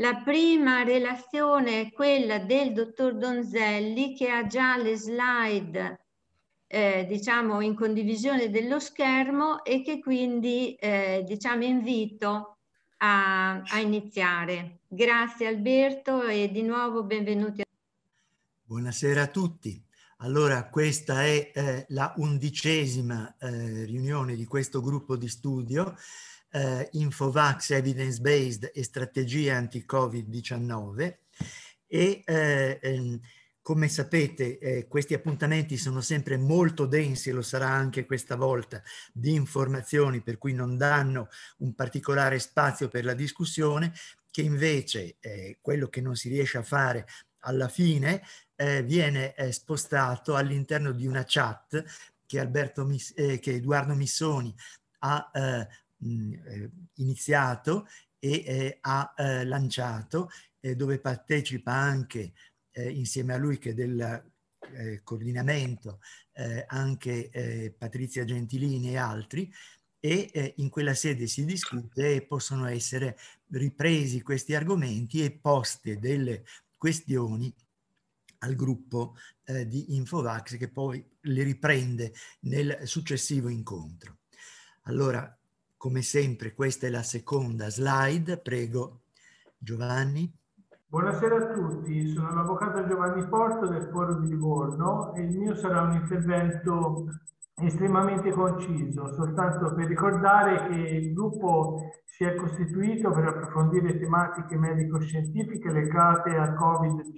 La prima relazione è quella del dottor Donzelli che ha già le slide eh, diciamo in condivisione dello schermo e che quindi eh, diciamo invito a, a, iniziare. Grazie Alberto e di nuovo benvenuti. Buonasera a tutti. Allora, questa è eh, la undicesima eh, riunione di questo gruppo di studio eh, Infovax Evidence Based e strategie anti-Covid-19 e eh, ehm, come sapete eh, questi appuntamenti sono sempre molto densi, lo sarà anche questa volta, di informazioni per cui non danno un particolare spazio per la discussione, che invece eh, quello che non si riesce a fare alla fine eh, viene eh, spostato all'interno di una chat che, Alberto, Mis eh, che Edoardo Missoni ha eh, mh, eh, iniziato e eh, ha eh, lanciato, eh, dove partecipa anche eh, insieme a lui che del eh, coordinamento anche Patrizia Gentilini e altri, e in quella sede si discute e possono essere ripresi questi argomenti e poste delle questioni al gruppo eh, di Infovax che poi le riprende nel successivo incontro. Allora, come sempre questa è la seconda slide, prego Giovanni. Buonasera a tutti, sono l'avvocato Giovanni Porto del Foro di Livorno e il mio sarà un intervento estremamente conciso, soltanto per ricordare che il gruppo si è costituito per approfondire tematiche medico-scientifiche legate al Covid-19,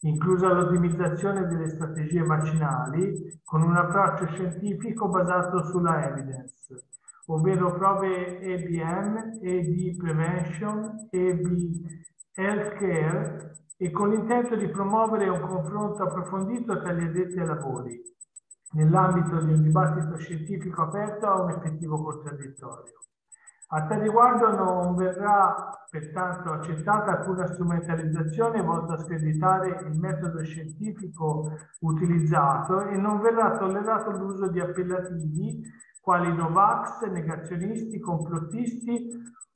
inclusa l'ottimizzazione delle strategie vaccinali, con un approccio scientifico basato sulla evidence ovvero prove EBM, EB Prevention, EB Healthcare e con l'intento di promuovere un confronto approfondito tra gli addetti ai lavori, nell'ambito di un dibattito scientifico aperto a un effettivo contraddittorio. A tal riguardo non verrà pertanto accettata alcuna strumentalizzazione volta a screditare il metodo scientifico utilizzato e non verrà tollerato l'uso di appellativi quali Novax, negazionisti, complottisti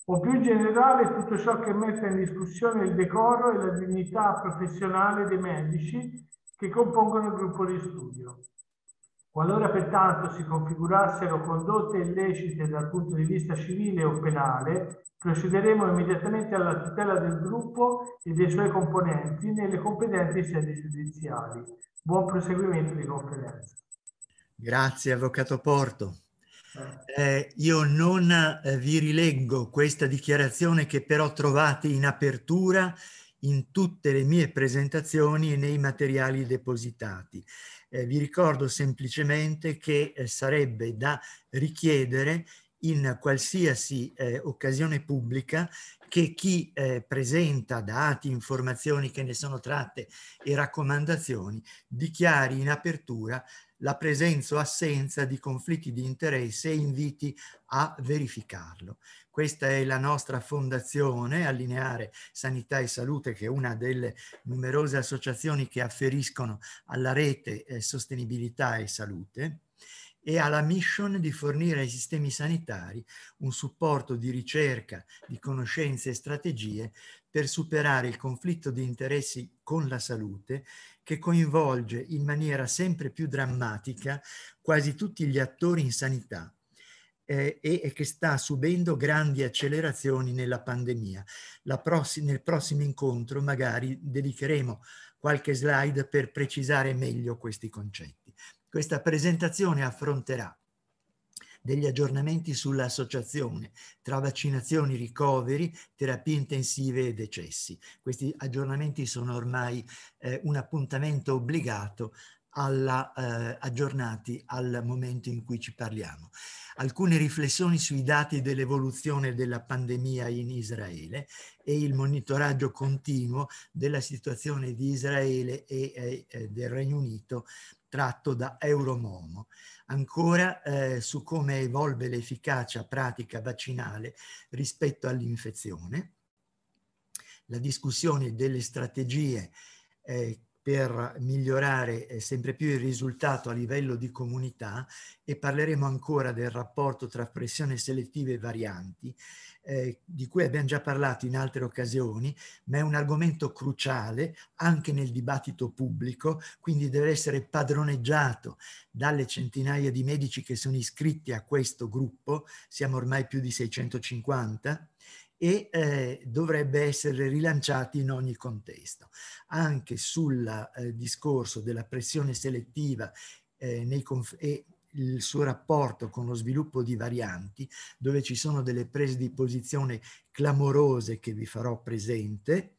o più in generale tutto ciò che mette in discussione il decoro e la dignità professionale dei medici che compongono il gruppo di studio. Qualora pertanto si configurassero condotte illecite dal punto di vista civile o penale, procederemo immediatamente alla tutela del gruppo e dei suoi componenti nelle competenti sedi giudiziali. Buon proseguimento di conferenza. Grazie, Avvocato Porto. Eh, io non eh, vi rileggo questa dichiarazione che però trovate in apertura in tutte le mie presentazioni e nei materiali depositati. Eh, vi ricordo semplicemente che eh, sarebbe da richiedere in qualsiasi eh, occasione pubblica che chi eh, presenta dati, informazioni che ne sono tratte e raccomandazioni dichiari in apertura la presenza o assenza di conflitti di interesse e inviti a verificarlo. Questa è la nostra fondazione, Allineare Sanità e Salute, che è una delle numerose associazioni che afferiscono alla rete eh, Sostenibilità e Salute e ha la mission di fornire ai sistemi sanitari un supporto di ricerca, di conoscenze e strategie per superare il conflitto di interessi con la salute che coinvolge in maniera sempre più drammatica quasi tutti gli attori in sanità eh, e, e, che sta subendo grandi accelerazioni nella pandemia. Prossi, nel prossimo incontro magari dedicheremo qualche slide per precisare meglio questi concetti. Questa presentazione affronterà degli aggiornamenti sull'associazione tra vaccinazioni, ricoveri, terapie intensive e decessi. Questi aggiornamenti sono ormai eh, un appuntamento obbligato alla, eh, aggiornati al momento in cui ci parliamo. Alcune riflessioni sui dati dell'evoluzione della pandemia in Israele e il monitoraggio continuo della situazione di Israele e eh, del Regno Unito tratto da Euromomo. Ancora eh, su come evolve l'efficacia pratica vaccinale rispetto all'infezione, la discussione delle strategie eh, per migliorare eh, sempre più il risultato a livello di comunità e parleremo ancora del rapporto tra pressione selettiva e varianti eh, di cui abbiamo già parlato in altre occasioni, ma è un argomento cruciale anche nel dibattito pubblico, quindi deve essere padroneggiato dalle centinaia di medici che sono iscritti a questo gruppo, siamo ormai più di 650, e eh, dovrebbe essere rilanciato in ogni contesto, anche sul eh, discorso della pressione selettiva eh, nei e il suo rapporto con lo sviluppo di varianti, dove ci sono delle prese di posizione clamorose che vi farò presente,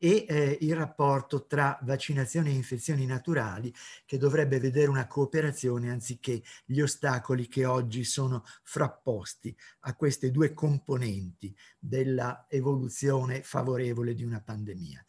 e eh, il rapporto tra vaccinazione e infezioni naturali che dovrebbe vedere una cooperazione anziché gli ostacoli che oggi sono frapposti a queste due componenti dell'evoluzione favorevole di una pandemia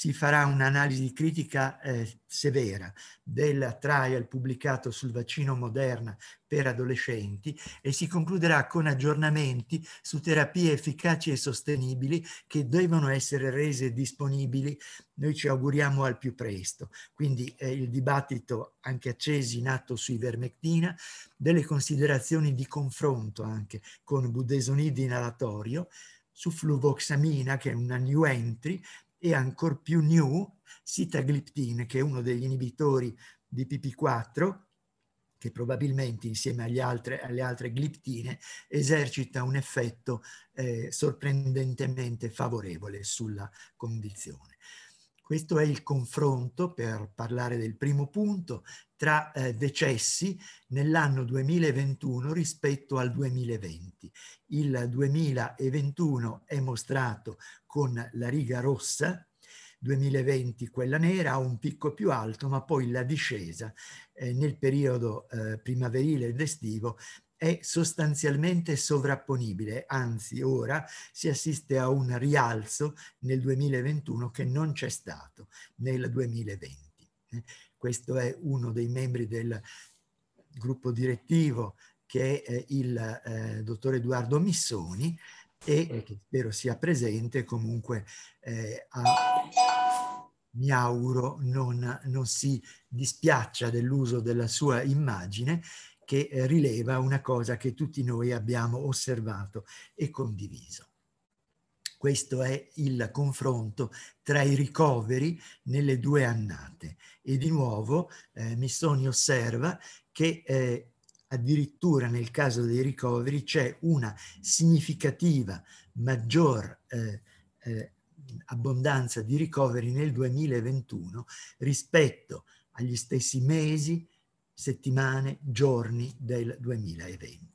si farà un'analisi critica eh, severa del trial pubblicato sul vaccino Moderna per adolescenti e si concluderà con aggiornamenti su terapie efficaci e sostenibili che devono essere rese disponibili, noi ci auguriamo al più presto. Quindi eh, il dibattito anche acceso in atto sui vermectina, delle considerazioni di confronto anche con budesonide inalatorio, su fluvoxamina che è una new entry e ancor più new, sitagliptin, che è uno degli inibitori di PP4, che probabilmente insieme altre, alle altre gliptine esercita un effetto eh, sorprendentemente favorevole sulla condizione. Questo è il confronto, per parlare del primo punto, tra eh, decessi nell'anno 2021 rispetto al 2020. Il 2021 è mostrato con la riga rossa, 2020 quella nera, ha un picco più alto, ma poi la discesa eh, nel periodo eh, primaverile ed estivo è sostanzialmente sovrapponibile, anzi ora si assiste a un rialzo nel 2021 che non c'è stato nel 2020. Eh. Questo è uno dei membri del gruppo direttivo che è eh, il eh, dottor Edoardo Missoni e che spero sia presente comunque eh, a mi auguro non, non si dispiaccia dell'uso della sua immagine che eh, rileva una cosa che tutti noi abbiamo osservato e condiviso. Questo è il confronto tra i ricoveri nelle due annate. E di nuovo eh, Missoni osserva che eh, addirittura nel caso dei ricoveri c'è una significativa maggior eh, eh, abbondanza di ricoveri nel 2021 rispetto agli stessi mesi, settimane, giorni del 2020.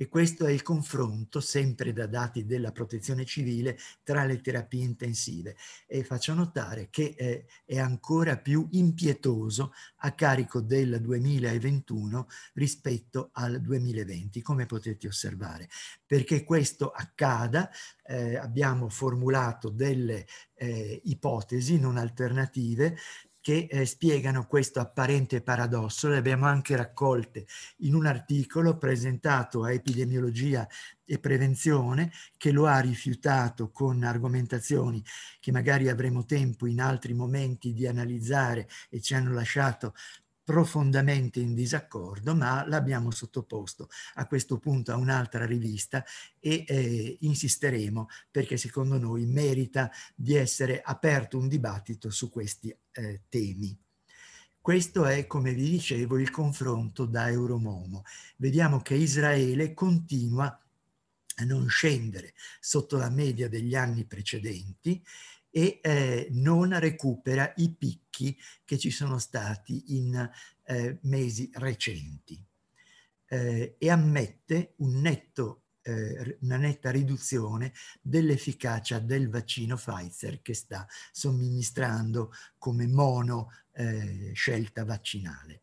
E questo è il confronto, sempre da dati della protezione civile, tra le terapie intensive. E faccio notare che eh, è ancora più impietoso a carico del 2021 rispetto al 2020, come potete osservare. Perché questo accada, eh, abbiamo formulato delle eh, ipotesi non alternative che eh, spiegano questo apparente paradosso, le abbiamo anche raccolte in un articolo presentato a Epidemiologia e Prevenzione che lo ha rifiutato con argomentazioni che magari avremo tempo in altri momenti di analizzare e ci hanno lasciato profondamente in disaccordo, ma l'abbiamo sottoposto a questo punto a un'altra rivista e eh, insisteremo perché secondo noi merita di essere aperto un dibattito su questi eh, temi. Questo è, come vi dicevo, il confronto da Euromomo. Vediamo che Israele continua a non scendere sotto la media degli anni precedenti e eh, non recupera i picchi che ci sono stati in eh, mesi recenti eh, e ammette un netto, eh, una netta riduzione dell'efficacia del vaccino Pfizer che sta somministrando come mono eh, scelta vaccinale.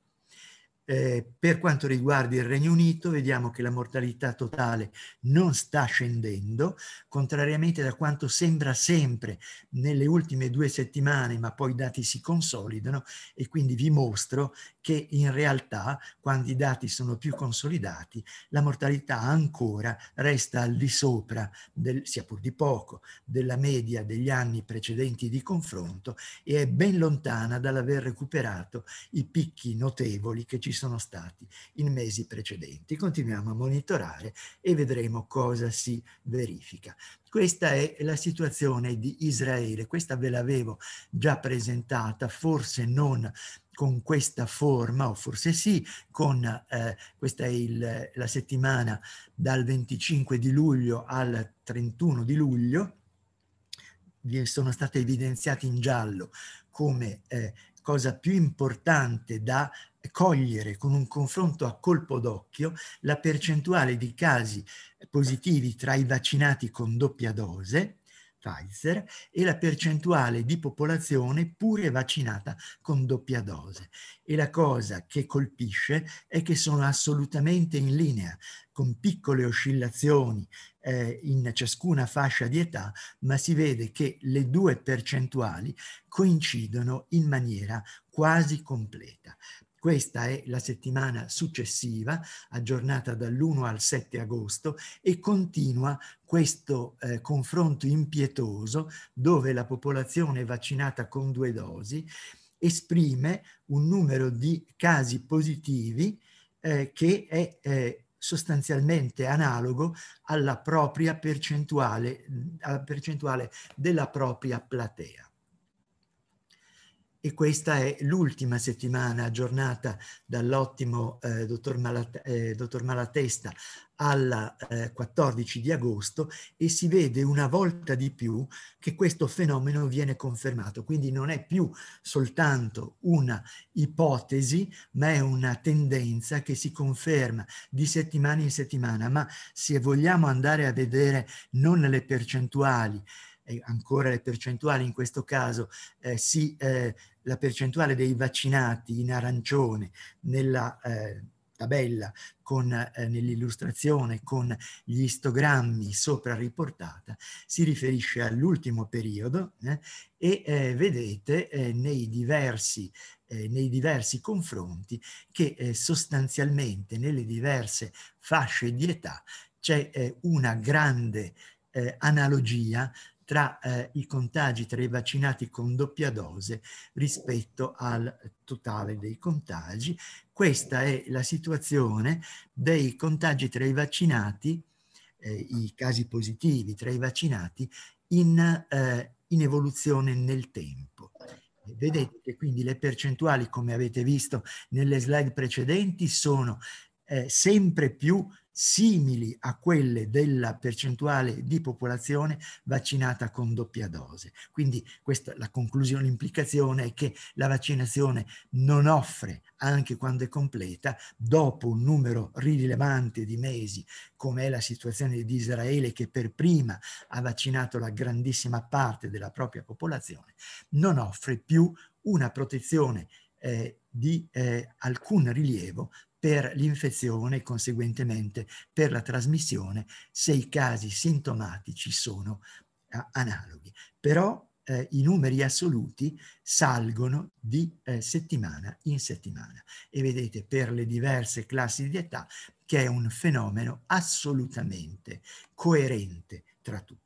Eh, per quanto riguarda il Regno Unito, vediamo che la mortalità totale non sta scendendo, contrariamente da quanto sembra sempre nelle ultime due settimane, ma poi i dati si consolidano e quindi vi mostro che in realtà, quando i dati sono più consolidati, la mortalità ancora resta al di sopra, del, sia pur di poco, della media degli anni precedenti di confronto e è ben lontana dall'aver recuperato i picchi notevoli che ci sono stati in mesi precedenti. Continuiamo a monitorare e vedremo cosa si verifica. Questa è la situazione di Israele, questa ve l'avevo già presentata, forse non con questa forma, o forse sì, con, eh, questa è il, la settimana dal 25 di luglio al 31 di luglio, sono state evidenziate in giallo come eh, cosa più importante da cogliere con un confronto a colpo d'occhio la percentuale di casi positivi tra i vaccinati con doppia dose, Pfizer, e la percentuale di popolazione pure vaccinata con doppia dose. E la cosa che colpisce è che sono assolutamente in linea, con piccole oscillazioni eh, in ciascuna fascia di età, ma si vede che le due percentuali coincidono in maniera quasi completa. Questa è la settimana successiva, aggiornata dall'1 al 7 agosto, e continua questo eh, confronto impietoso dove la popolazione vaccinata con due dosi esprime un numero di casi positivi eh, che è eh, sostanzialmente analogo alla propria percentuale, alla percentuale della propria platea e questa è l'ultima settimana aggiornata dall'ottimo eh, dottor, Malat- eh, dottor, Malatesta al eh, 14 di agosto e si vede una volta di più che questo fenomeno viene confermato, quindi non è più soltanto una ipotesi, ma è una tendenza che si conferma di settimana in settimana, ma se vogliamo andare a vedere non le percentuali, ancora le percentuali in questo caso, eh, si, eh, la percentuale dei vaccinati in arancione nella eh, tabella con, eh, nell'illustrazione con gli istogrammi sopra riportata si riferisce all'ultimo periodo eh, e vedete nei diversi eh, nei diversi confronti che eh, sostanzialmente nelle diverse fasce di età c'è eh, una grande analogia tra eh, i contagi tra i vaccinati con doppia dose rispetto al totale dei contagi. Questa è la situazione dei contagi tra i vaccinati, eh, i casi positivi tra i vaccinati, in, eh, in evoluzione nel tempo. Vedete che quindi le percentuali, come avete visto nelle slide precedenti, sono eh, sempre più simili a quelle della percentuale di popolazione vaccinata con doppia dose. Quindi questa la conclusione, l'implicazione è che la vaccinazione non offre, anche quando è completa, dopo un numero rilevante di mesi, come è la situazione di Israele che per prima ha vaccinato la grandissima parte della propria popolazione, non offre più una protezione eh, di eh, alcun rilievo per l'infezione e conseguentemente per la trasmissione se i casi sintomatici sono eh, analoghi. Però eh, i numeri assoluti salgono di eh, settimana in settimana e vedete per le diverse classi di età che è un fenomeno assolutamente coerente tra tutti.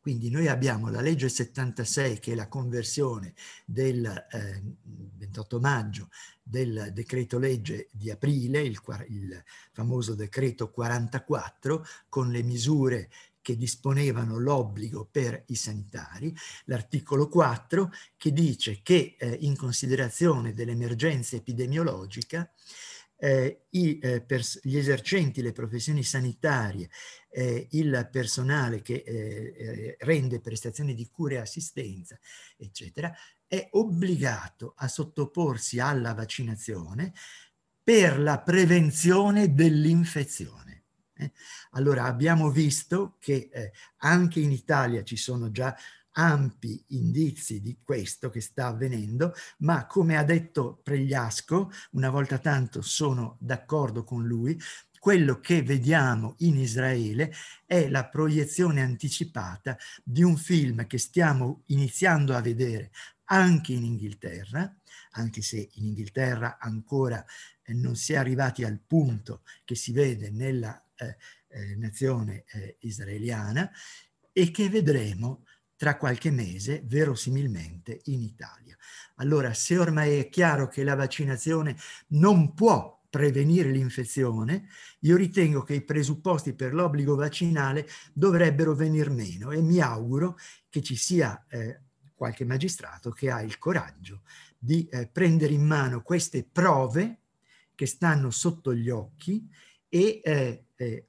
Quindi noi abbiamo la legge 76 che è la conversione del eh, 28 maggio del decreto legge di aprile, il, il famoso decreto 44, con le misure che disponevano l'obbligo per i sanitari, l'articolo 4 che dice che eh, in considerazione dell'emergenza epidemiologica eh, i, eh, gli esercenti le professioni sanitarie, eh, il personale che eh, eh, rende prestazioni di cure e assistenza, eccetera, è obbligato a sottoporsi alla vaccinazione per la prevenzione dell'infezione. Eh. Allora abbiamo visto che anche in Italia ci sono già ampi indizi di questo che sta avvenendo, ma come ha detto Pregliasco, una volta tanto sono d'accordo con lui, quello che vediamo in Israele è la proiezione anticipata di un film che stiamo iniziando a vedere anche in Inghilterra, anche se in Inghilterra ancora eh, non si è arrivati al punto che si vede nella eh, eh, nazione eh, israeliana, e che vedremo tra qualche mese, verosimilmente, in Italia. Allora, se ormai è chiaro che la vaccinazione non può prevenire l'infezione, io ritengo che i presupposti per l'obbligo vaccinale dovrebbero venir meno e mi auguro che ci sia eh, qualche magistrato che ha il coraggio di eh, prendere in mano queste prove che stanno sotto gli occhi e eh, eh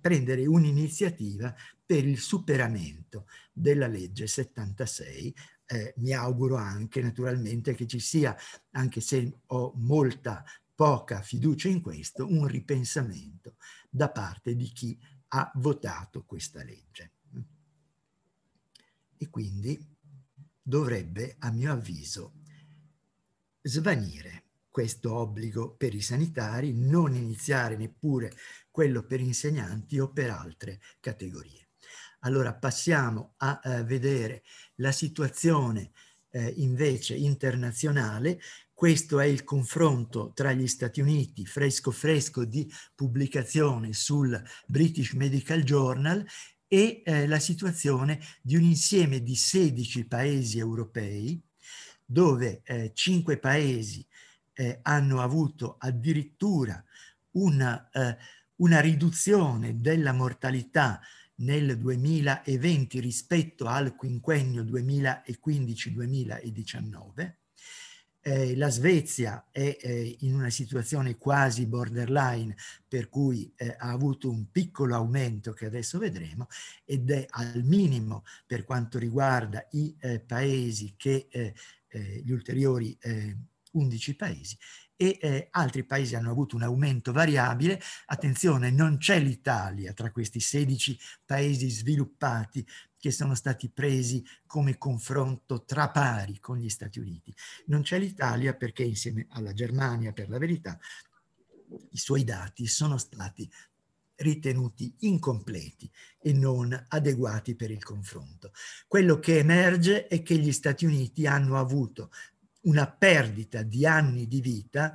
prendere un'iniziativa per il superamento della legge 76. Eh, mi auguro anche naturalmente che ci sia, anche se ho molta poca fiducia in questo, un ripensamento da parte di chi ha votato questa legge. E quindi dovrebbe, a mio avviso, svanire questo obbligo per i sanitari, non iniziare neppure quello per insegnanti o per altre categorie. Allora passiamo a eh, vedere la situazione eh, invece internazionale. Questo è il confronto tra gli Stati Uniti, fresco fresco di pubblicazione sul British Medical Journal e eh, la situazione di un insieme di 16 paesi europei, dove eh, 5 paesi eh, hanno avuto addirittura una, eh, una riduzione della mortalità nel 2020 rispetto al quinquennio 2015-2019. Eh, la Svezia è eh, in una situazione quasi borderline, per cui eh, ha avuto un piccolo aumento che adesso vedremo ed è al minimo per quanto riguarda i eh, paesi che eh, eh, gli ulteriori 11 paesi e eh, altri paesi hanno avuto un aumento variabile. Attenzione, non c'è l'Italia tra questi 16 paesi sviluppati che sono stati presi come confronto tra pari con gli Stati Uniti. Non c'è l'Italia perché insieme alla Germania, per la verità, i suoi dati sono stati ritenuti incompleti e non adeguati per il confronto. Quello che emerge è che gli Stati Uniti hanno avuto una perdita di anni di vita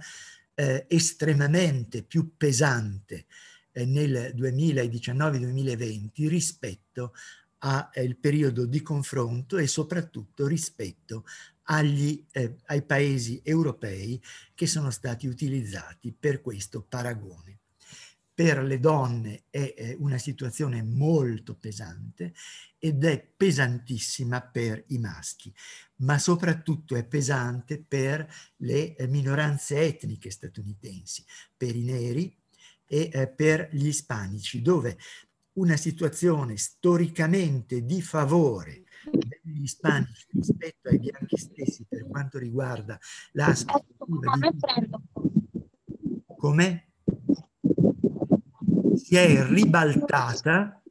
eh, estremamente più pesante eh, nel 2019-2020 rispetto al eh, periodo di confronto e soprattutto rispetto agli, eh, ai paesi europei che sono stati utilizzati per questo paragone per le donne è una situazione molto pesante ed è pesantissima per i maschi, ma soprattutto è pesante per le eh, minoranze etniche statunitensi, per i neri e eh, per gli ispanici, dove una situazione storicamente di favore degli ispanici rispetto ai bianchi stessi per quanto riguarda la... Ecco, come? si è ribaltata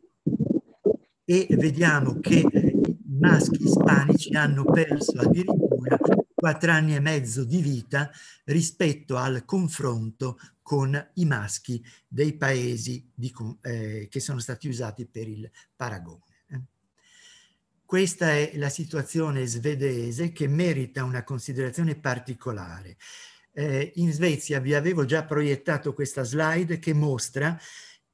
e vediamo che i maschi ispanici hanno perso addirittura quattro anni e mezzo di vita rispetto al confronto con i maschi dei paesi di, eh, che sono stati usati per il paragone. Eh. Questa è la situazione svedese che merita una considerazione particolare. Eh, in Svezia vi avevo già proiettato questa slide che mostra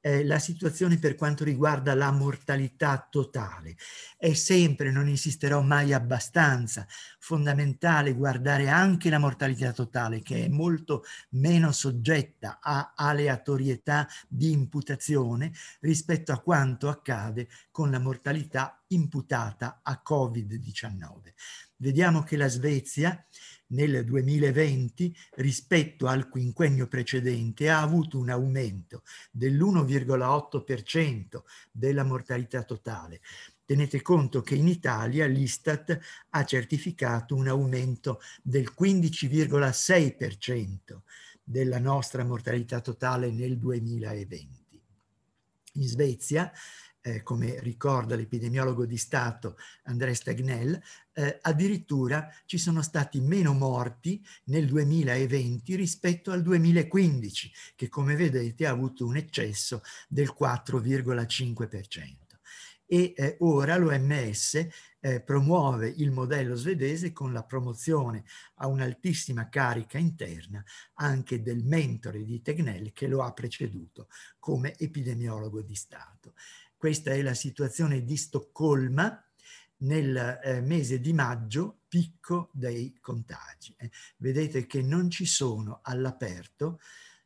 eh, la situazione per quanto riguarda la mortalità totale. È sempre, non insisterò mai abbastanza, fondamentale guardare anche la mortalità totale che è molto meno soggetta a aleatorietà di imputazione rispetto a quanto accade con la mortalità imputata a Covid-19. Vediamo che la Svezia nel 2020 rispetto al quinquennio precedente ha avuto un aumento dell'1,8% della mortalità totale. Tenete conto che in Italia l'Istat ha certificato un aumento del 15,6% della nostra mortalità totale nel 2020. In Svezia eh, come ricorda l'epidemiologo di Stato André Stagnel, eh, addirittura ci sono stati meno morti nel 2020 rispetto al 2015, che come vedete ha avuto un eccesso del 4,5%. E eh, ora l'OMS eh, promuove il modello svedese con la promozione a un'altissima carica interna anche del mentore di Tegnell che lo ha preceduto come epidemiologo di Stato. Questa è la situazione di Stoccolma nel eh, mese di maggio, picco dei contagi. Eh, vedete che non ci sono all'aperto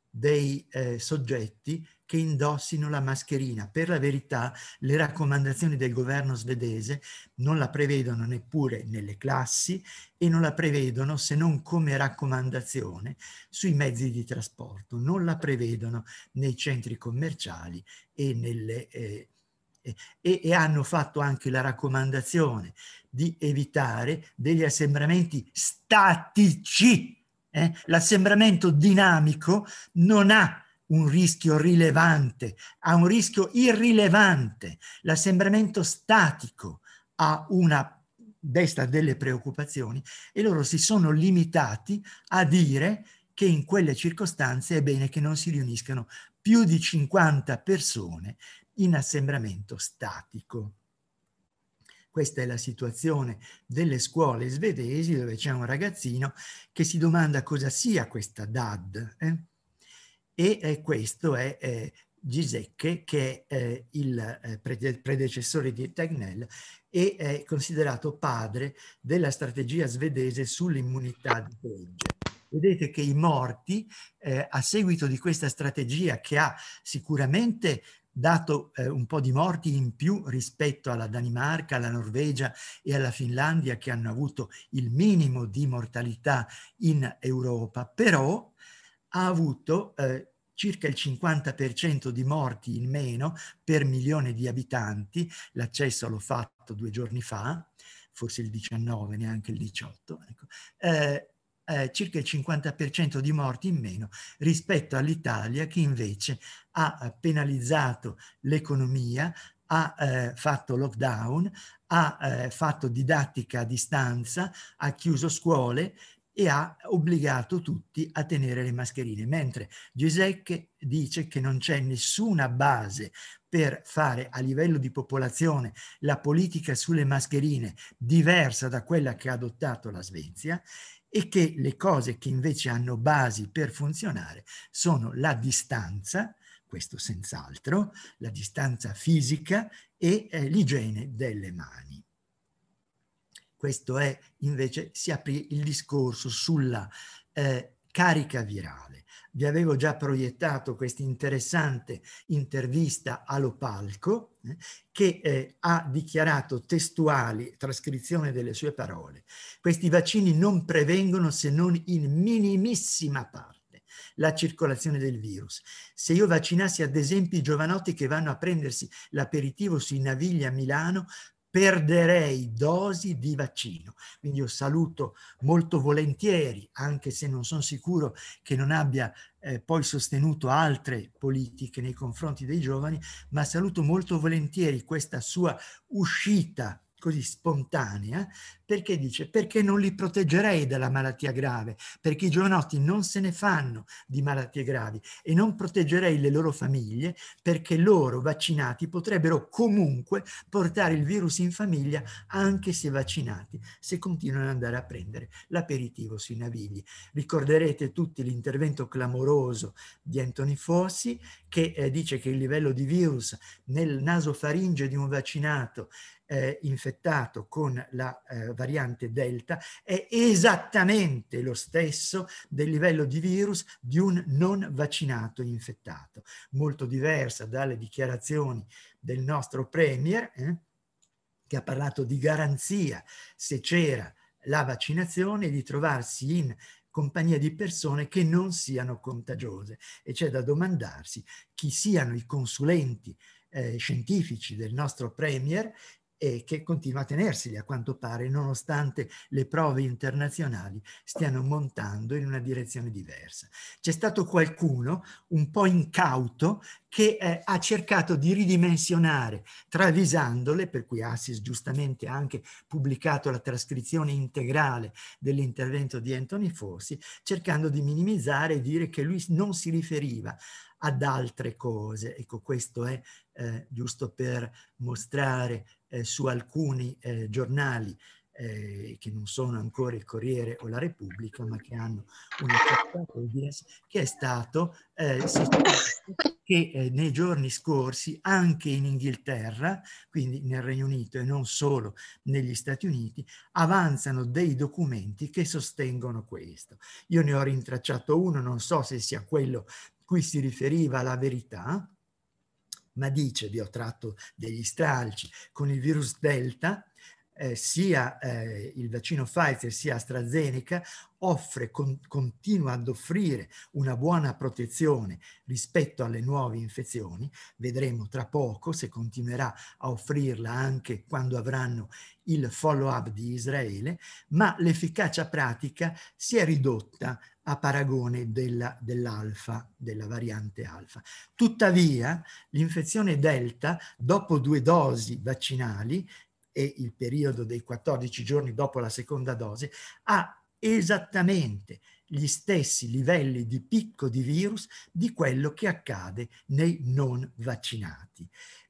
dei eh, soggetti che indossino la mascherina. Per la verità le raccomandazioni del governo svedese non la prevedono neppure nelle classi e non la prevedono se non come raccomandazione sui mezzi di trasporto, non la prevedono nei centri commerciali e nelle eh, e, e hanno fatto anche la raccomandazione di evitare degli assembramenti statici. Eh? L'assembramento dinamico non ha un rischio rilevante, ha un rischio irrilevante. L'assembramento statico ha una desta delle preoccupazioni e loro si sono limitati a dire che in quelle circostanze è bene che non si riuniscano più di 50 persone in assembramento statico. Questa è la situazione delle scuole svedesi dove c'è un ragazzino che si domanda cosa sia questa DAD. Eh? E eh, questo è eh, Gisecche, che è eh, il eh, prede predecessore di Tegnell e è considerato padre della strategia svedese sull'immunità di gregge. Vedete che i morti, eh, a seguito di questa strategia che ha sicuramente dato eh, un po' di morti in più rispetto alla Danimarca, alla Norvegia e alla Finlandia che hanno avuto il minimo di mortalità in Europa, però ha avuto eh, circa il 50% di morti in meno per milione di abitanti, l'accesso l'ho fatto due giorni fa, forse il 19, neanche il 18, ecco. eh, eh, circa il 50% di morti in meno rispetto all'Italia che invece ha eh, penalizzato l'economia, ha eh, fatto lockdown, ha eh, fatto didattica a distanza, ha chiuso scuole e ha obbligato tutti a tenere le mascherine, mentre Giuseppe dice che non c'è nessuna base per fare a livello di popolazione la politica sulle mascherine diversa da quella che ha adottato la Svezia e che le cose che invece hanno basi per funzionare sono la distanza, questo senz'altro, la distanza fisica e eh, l'igiene delle mani. Questo è invece, si aprì il discorso sulla eh, carica virale vi avevo già proiettato questa interessante intervista all'Opalco eh, che eh, ha dichiarato testuali, trascrizione delle sue parole, questi vaccini non prevengono se non in minimissima parte la circolazione del virus. Se io vaccinassi ad esempio i giovanotti che vanno a prendersi l'aperitivo sui Naviglia a Milano, perderei dosi di vaccino. Quindi io saluto molto volentieri, anche se non sono sicuro che non abbia eh, poi sostenuto altre politiche nei confronti dei giovani, ma saluto molto volentieri questa sua uscita così spontanea perché dice? Perché non li proteggerei dalla malattia grave, perché i giovanotti non se ne fanno di malattie gravi e non proteggerei le loro famiglie perché loro vaccinati potrebbero comunque portare il virus in famiglia anche se vaccinati, se continuano ad andare a prendere l'aperitivo sui navigli. Ricorderete tutti l'intervento clamoroso di Anthony Fossi che eh, dice che il livello di virus nel naso faringe di un vaccinato eh, infettato con la eh, variante delta è esattamente lo stesso del livello di virus di un non vaccinato infettato, molto diversa dalle dichiarazioni del nostro Premier, eh, che ha parlato di garanzia se c'era la vaccinazione di trovarsi in compagnia di persone che non siano contagiose e c'è da domandarsi chi siano i consulenti eh, scientifici del nostro Premier e che continua a tenerseli a quanto pare, nonostante le prove internazionali stiano montando in una direzione diversa. C'è stato qualcuno un po' incauto che eh, ha cercato di ridimensionare, travisandole, per cui Assis giustamente ha anche pubblicato la trascrizione integrale dell'intervento di Anthony Fossi, cercando di minimizzare e dire che lui non si riferiva ad altre cose. Ecco, questo è eh, giusto per mostrare eh, su alcuni eh, giornali eh, che non sono ancora il Corriere o la Repubblica, ma che hanno una certa audience, che è stato eh, che eh, nei giorni scorsi anche in Inghilterra, quindi nel Regno Unito e non solo negli Stati Uniti, avanzano dei documenti che sostengono questo. Io ne ho rintracciato uno, non so se sia quello cui si riferiva la verità, ma dice, vi ho tratto degli stralci, con il virus delta eh, sia eh, il vaccino Pfizer sia AstraZeneca offre, con, continua ad offrire una buona protezione rispetto alle nuove infezioni. Vedremo tra poco se continuerà a offrirla anche quando avranno il follow-up di Israele, ma l'efficacia pratica si è ridotta a paragone della, dell'alfa, della variante alfa. Tuttavia, l'infezione delta, dopo due dosi vaccinali, e il periodo dei 14 giorni dopo la seconda dose, ha esattamente gli stessi livelli di picco di virus di quello che accade nei non vaccinati.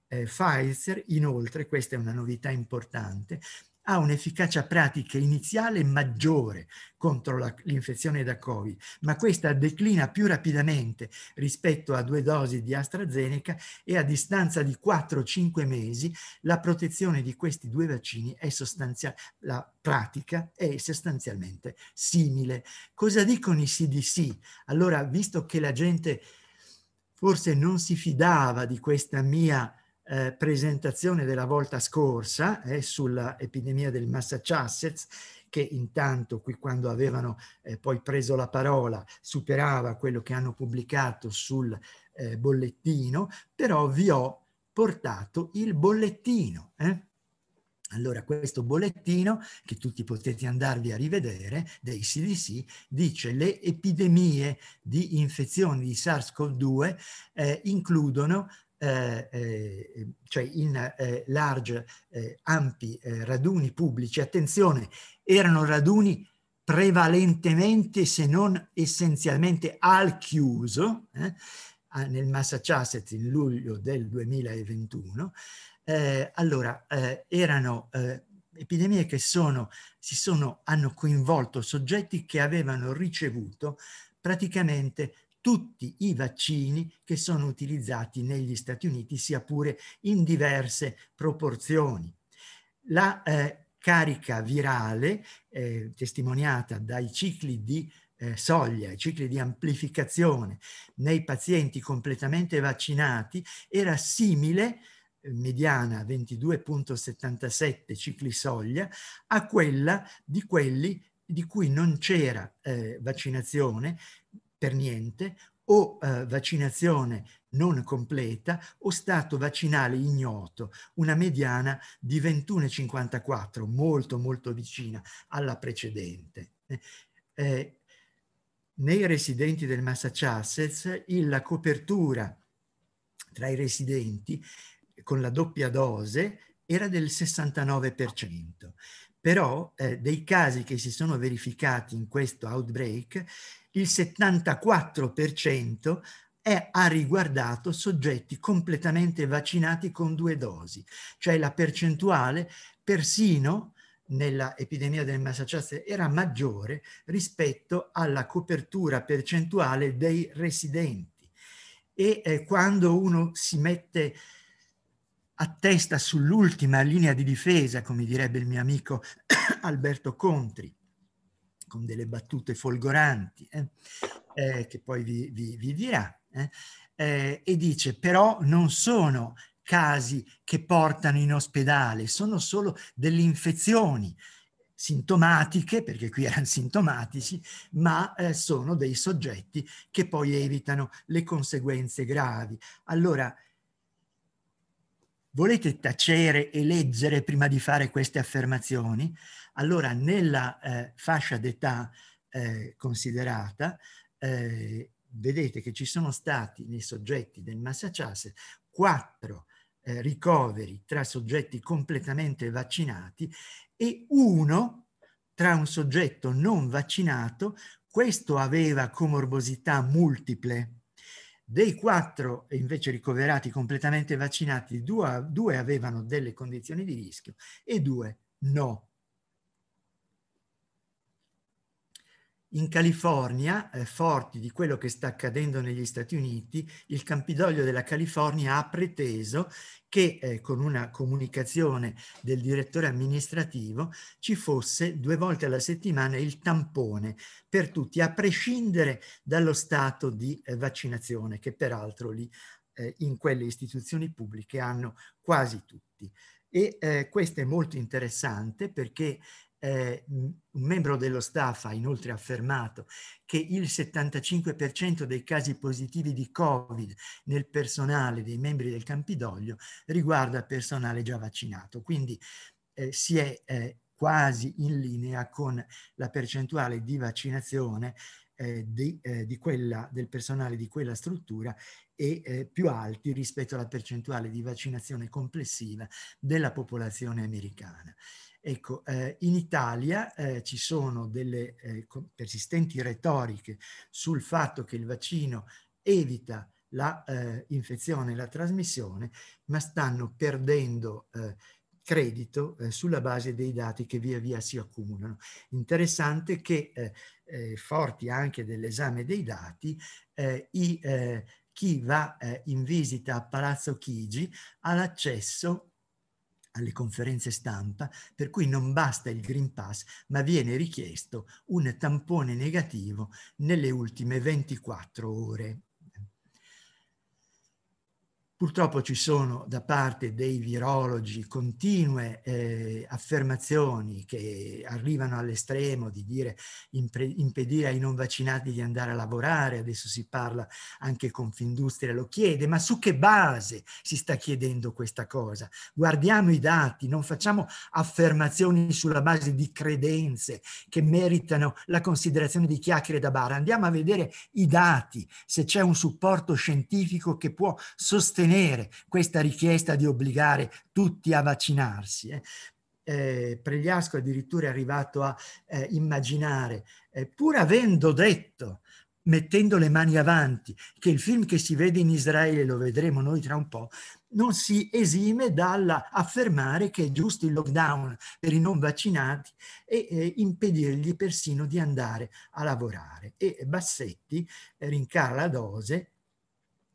Eh, Pfizer inoltre, questa è una novità importante, ha un'efficacia pratica iniziale maggiore contro la, l'infezione da Covid, ma questa declina più rapidamente rispetto a due dosi di AstraZeneca e a distanza di 4-5 mesi la protezione di questi due vaccini è sostanziale, la pratica è sostanzialmente simile. Cosa dicono i CDC? Allora, visto che la gente forse non si fidava di questa mia eh, presentazione della volta scorsa eh, sull'epidemia del Massachusetts che intanto qui quando avevano eh, poi preso la parola superava quello che hanno pubblicato sul eh, bollettino, però vi ho portato il bollettino. Eh? Allora, questo bollettino, che tutti potete andarvi a rivedere, dei CDC, dice le epidemie di infezioni di SARS-CoV-2 eh, includono eh, eh, eh, cioè in eh, large, eh, ampi eh, raduni pubblici. Attenzione, erano raduni prevalentemente, se non essenzialmente, al chiuso, nel Massachusetts in luglio del 2021. allora, erano epidemie che sono, si sono, hanno coinvolto soggetti che avevano ricevuto praticamente tutti i vaccini che sono utilizzati negli Stati Uniti, sia pure in diverse proporzioni. La eh, carica virale, eh, testimoniata dai cicli di eh, soglia, i cicli di amplificazione nei pazienti completamente vaccinati, era simile eh, mediana 22.77 cicli soglia a quella di quelli di cui non c'era eh, vaccinazione per niente o eh, vaccinazione non completa o stato vaccinale ignoto, una mediana di 21,54, molto molto vicina alla precedente. Eh, eh nei residenti del Massachusetts la copertura tra i residenti con la doppia dose era del 69% però eh, dei casi che si sono verificati in questo outbreak, il 74% è, ha riguardato soggetti completamente vaccinati con due dosi, cioè la percentuale persino nell'epidemia del Massachusetts era maggiore rispetto alla copertura percentuale dei residenti. E eh, quando uno si mette attesta sull'ultima linea di difesa, come direbbe il mio amico Alberto Contri, con delle battute folgoranti, eh, eh, che poi vi, vi, vi dirà, eh, eh, e dice però non sono casi che portano in ospedale, sono solo delle infezioni sintomatiche, perché qui erano sintomatici, ma eh, sono dei soggetti che poi evitano le conseguenze gravi. Allora, volete tacere e leggere prima di fare queste affermazioni, allora nella eh, fascia d'età eh, considerata eh, vedete che ci sono stati nei soggetti del Massachusetts quattro eh, ricoveri tra soggetti completamente vaccinati e uno tra un soggetto non vaccinato, questo aveva comorbosità multiple dei quattro invece ricoverati completamente vaccinati, due, due avevano delle condizioni di rischio e due no. In California, eh, forti di quello che sta accadendo negli Stati Uniti, il Campidoglio della California ha preteso che eh, con una comunicazione del direttore amministrativo ci fosse due volte alla settimana il tampone per tutti, a prescindere dallo stato di eh, vaccinazione, che peraltro lì eh, in quelle istituzioni pubbliche hanno quasi tutti. E eh, questo è molto interessante perché eh, un membro dello staff ha inoltre affermato che il 75% dei casi positivi di Covid nel personale dei membri del Campidoglio riguarda personale già vaccinato, quindi eh, si è eh, quasi in linea con la percentuale di vaccinazione eh, di, eh, di quella, del personale di quella struttura e eh, più alti rispetto alla percentuale di vaccinazione complessiva della popolazione americana. Ecco, eh, in Italia eh, ci sono delle eh, persistenti retoriche sul fatto che il vaccino evita l'infezione eh, e la trasmissione, ma stanno perdendo eh, credito eh, sulla base dei dati che via via si accumulano. Interessante che, forti anche dell'esame dei dati, i, chi va in visita a Palazzo Chigi ha l'accesso alle conferenze stampa, per cui non basta il Green Pass, ma viene richiesto un tampone negativo nelle ultime 24 ore. Purtroppo ci sono da parte dei virologi continue eh, affermazioni che arrivano all'estremo di dire impre- impedire ai non vaccinati di andare a lavorare, adesso si parla anche Confindustria lo chiede, ma su che base si sta chiedendo questa cosa? Guardiamo i dati, non facciamo affermazioni sulla base di credenze che meritano la considerazione di chiacchiere da bar, andiamo a vedere i dati, se c'è un supporto scientifico che può sostenere sostenere questa richiesta di obbligare tutti a vaccinarsi. Eh. Eh, Pregliasco addirittura è arrivato a eh, immaginare, eh, pur avendo detto, mettendo le mani avanti, che il film che si vede in Israele, lo vedremo noi tra un po', non si esime dall'affermare che è giusto il lockdown per i non vaccinati e eh, impedirgli persino di andare a lavorare. E Bassetti eh, rincara la dose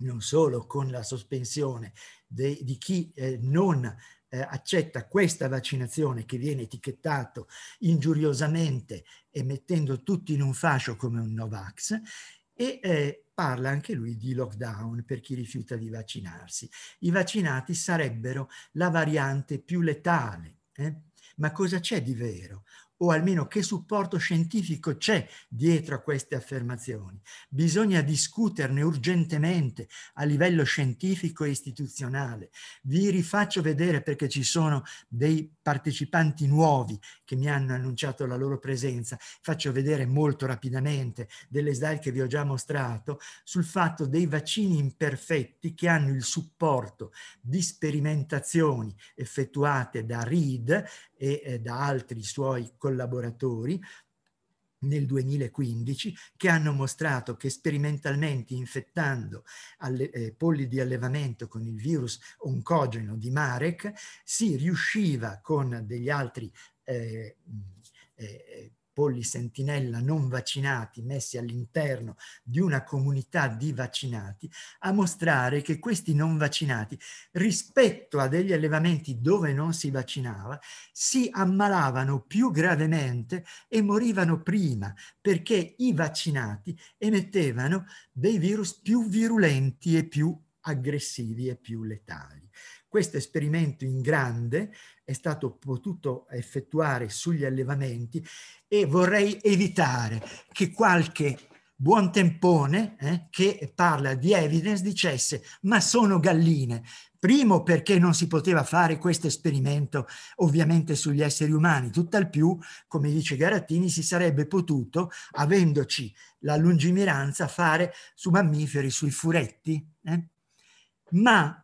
non solo con la sospensione de, di chi eh, non eh, accetta questa vaccinazione che viene etichettato ingiuriosamente e mettendo tutti in un fascio come un Novax, e eh, parla anche lui di lockdown per chi rifiuta di vaccinarsi. I vaccinati sarebbero la variante più letale. Eh? Ma cosa c'è di vero? o almeno che supporto scientifico c'è dietro a queste affermazioni. Bisogna discuterne urgentemente a livello scientifico e istituzionale. Vi rifaccio vedere perché ci sono dei partecipanti nuovi che mi hanno annunciato la loro presenza. Faccio vedere molto rapidamente delle slide che vi ho già mostrato sul fatto dei vaccini imperfetti che hanno il supporto di sperimentazioni effettuate da Reed e eh, da altri suoi colleghi collaboratori nel 2015 che hanno mostrato che sperimentalmente infettando alle, eh, polli di allevamento con il virus oncogeno di Marek si riusciva con degli altri eh, eh, polli sentinella non vaccinati messi all'interno di una comunità di vaccinati, a mostrare che questi non vaccinati, rispetto a degli allevamenti dove non si vaccinava, si ammalavano più gravemente e morivano prima, perché i vaccinati emettevano dei virus più virulenti e più aggressivi e più letali. Questo esperimento in grande è stato potuto effettuare sugli allevamenti e vorrei evitare che qualche buon tempone eh, che parla di evidence dicesse ma sono galline. Primo perché non si poteva fare questo esperimento ovviamente sugli esseri umani, tutt'al più, come dice Garattini, si sarebbe potuto, avendoci la lungimiranza, fare su mammiferi, sui furetti. Eh? Ma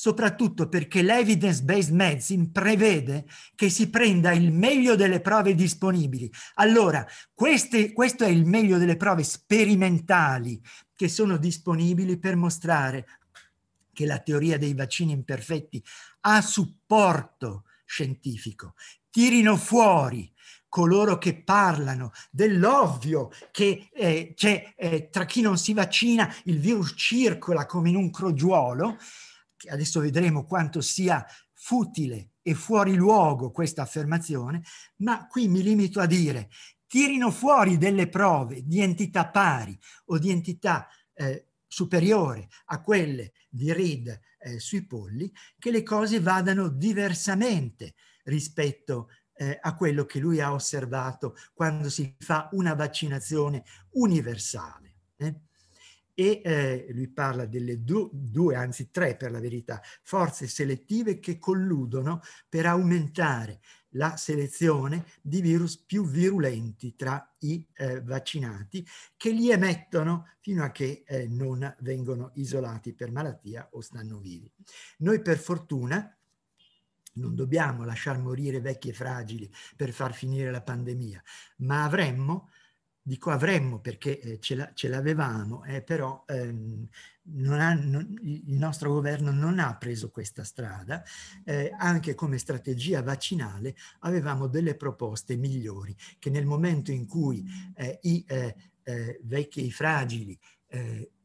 soprattutto perché l'evidence-based medicine prevede che si prenda il meglio delle prove disponibili. Allora, queste, questo è il meglio delle prove sperimentali che sono disponibili per mostrare che la teoria dei vaccini imperfetti ha supporto scientifico. Tirino fuori coloro che parlano dell'ovvio che eh, c'è eh, tra chi non si vaccina il virus circola come in un crogiuolo adesso vedremo quanto sia futile e fuori luogo questa affermazione, ma qui mi limito a dire tirino fuori delle prove di entità pari o di entità eh, superiore a quelle di Reed eh, sui polli, che le cose vadano diversamente rispetto eh, a quello che lui ha osservato quando si fa una vaccinazione universale. Eh? e eh, lui parla delle du due, anzi tre per la verità, forze selettive che colludono per aumentare la selezione di virus più virulenti tra i eh, vaccinati che li emettono fino a che eh, non vengono isolati per malattia o stanno vivi. Noi per fortuna non dobbiamo lasciar morire vecchi e fragili per far finire la pandemia, ma avremmo dico avremmo perché eh, ce, l'avevamo, eh, però ehm, non ha, non, il nostro governo non ha preso questa strada, eh, anche come strategia vaccinale avevamo delle proposte migliori che nel momento in cui eh, i eh, eh, vecchi e i fragili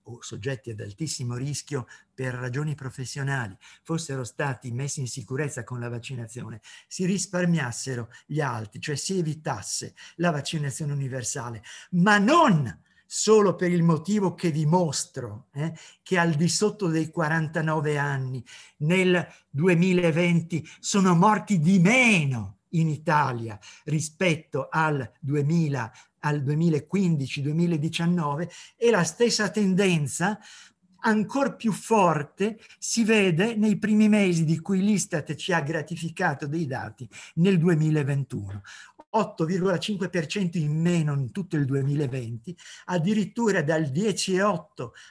o soggetti ad altissimo rischio per ragioni professionali fossero stati messi in sicurezza con la vaccinazione, si risparmiassero gli altri, cioè si evitasse la vaccinazione universale, ma non solo per il motivo che vi mostro, eh, che al di sotto dei 49 anni nel 2020 sono morti di meno in Italia rispetto al 2020 al 2015-2019 e la stessa tendenza ancora più forte si vede nei primi mesi di cui l'Istat ci ha gratificato dei dati nel 2021. 8,5% in meno in tutto il 2020, addirittura dal 10,8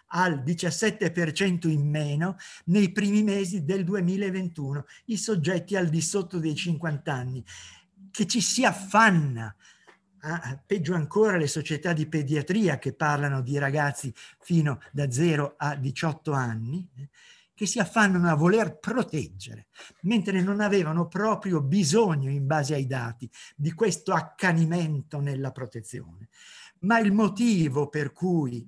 al 17% in meno nei primi mesi del 2021 i soggetti al di sotto dei 50 anni. Che ci si affanna Ah, peggio ancora le società di pediatria che parlano di ragazzi fino da 0 a 18 anni, eh, che si affannano a voler proteggere, mentre non avevano proprio bisogno, in base ai dati, di questo accanimento nella protezione. Ma il motivo per cui,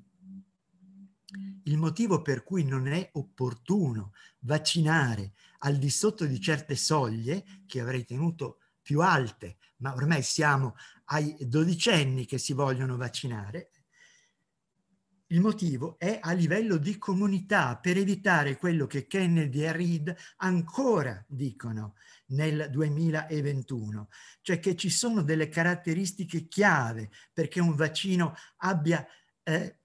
il motivo per cui non è opportuno vaccinare al di sotto di certe soglie, che avrei tenuto più alte, ma ormai siamo ai dodicenni che si vogliono vaccinare, il motivo è a livello di comunità per evitare quello che Kennedy e Reed ancora dicono nel 2021, cioè che ci sono delle caratteristiche chiave perché un vaccino abbia eh,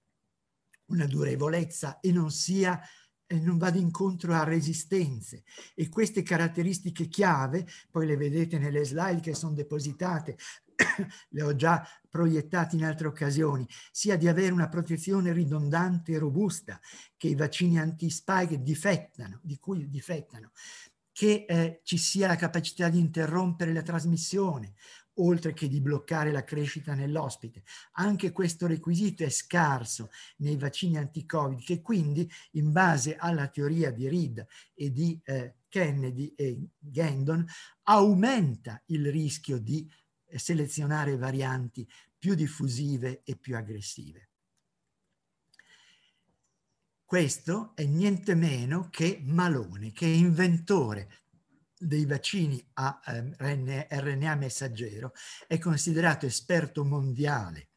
una durevolezza e non sia e non vada incontro a resistenze e queste caratteristiche chiave, poi le vedete nelle slide che sono depositate le ho già proiettate in altre occasioni, sia di avere una protezione ridondante e robusta che i vaccini anti-spike difettano, di cui difettano, che eh, ci sia la capacità di interrompere la trasmissione, oltre che di bloccare la crescita nell'ospite. Anche questo requisito è scarso nei vaccini anti-Covid, che quindi, in base alla teoria di Reed e di eh, Kennedy e Gendon, aumenta il rischio di selezionare varianti più diffusive e più aggressive. Questo è niente meno che Malone, che è inventore dei vaccini a ehm, RNA messaggero, è considerato esperto mondiale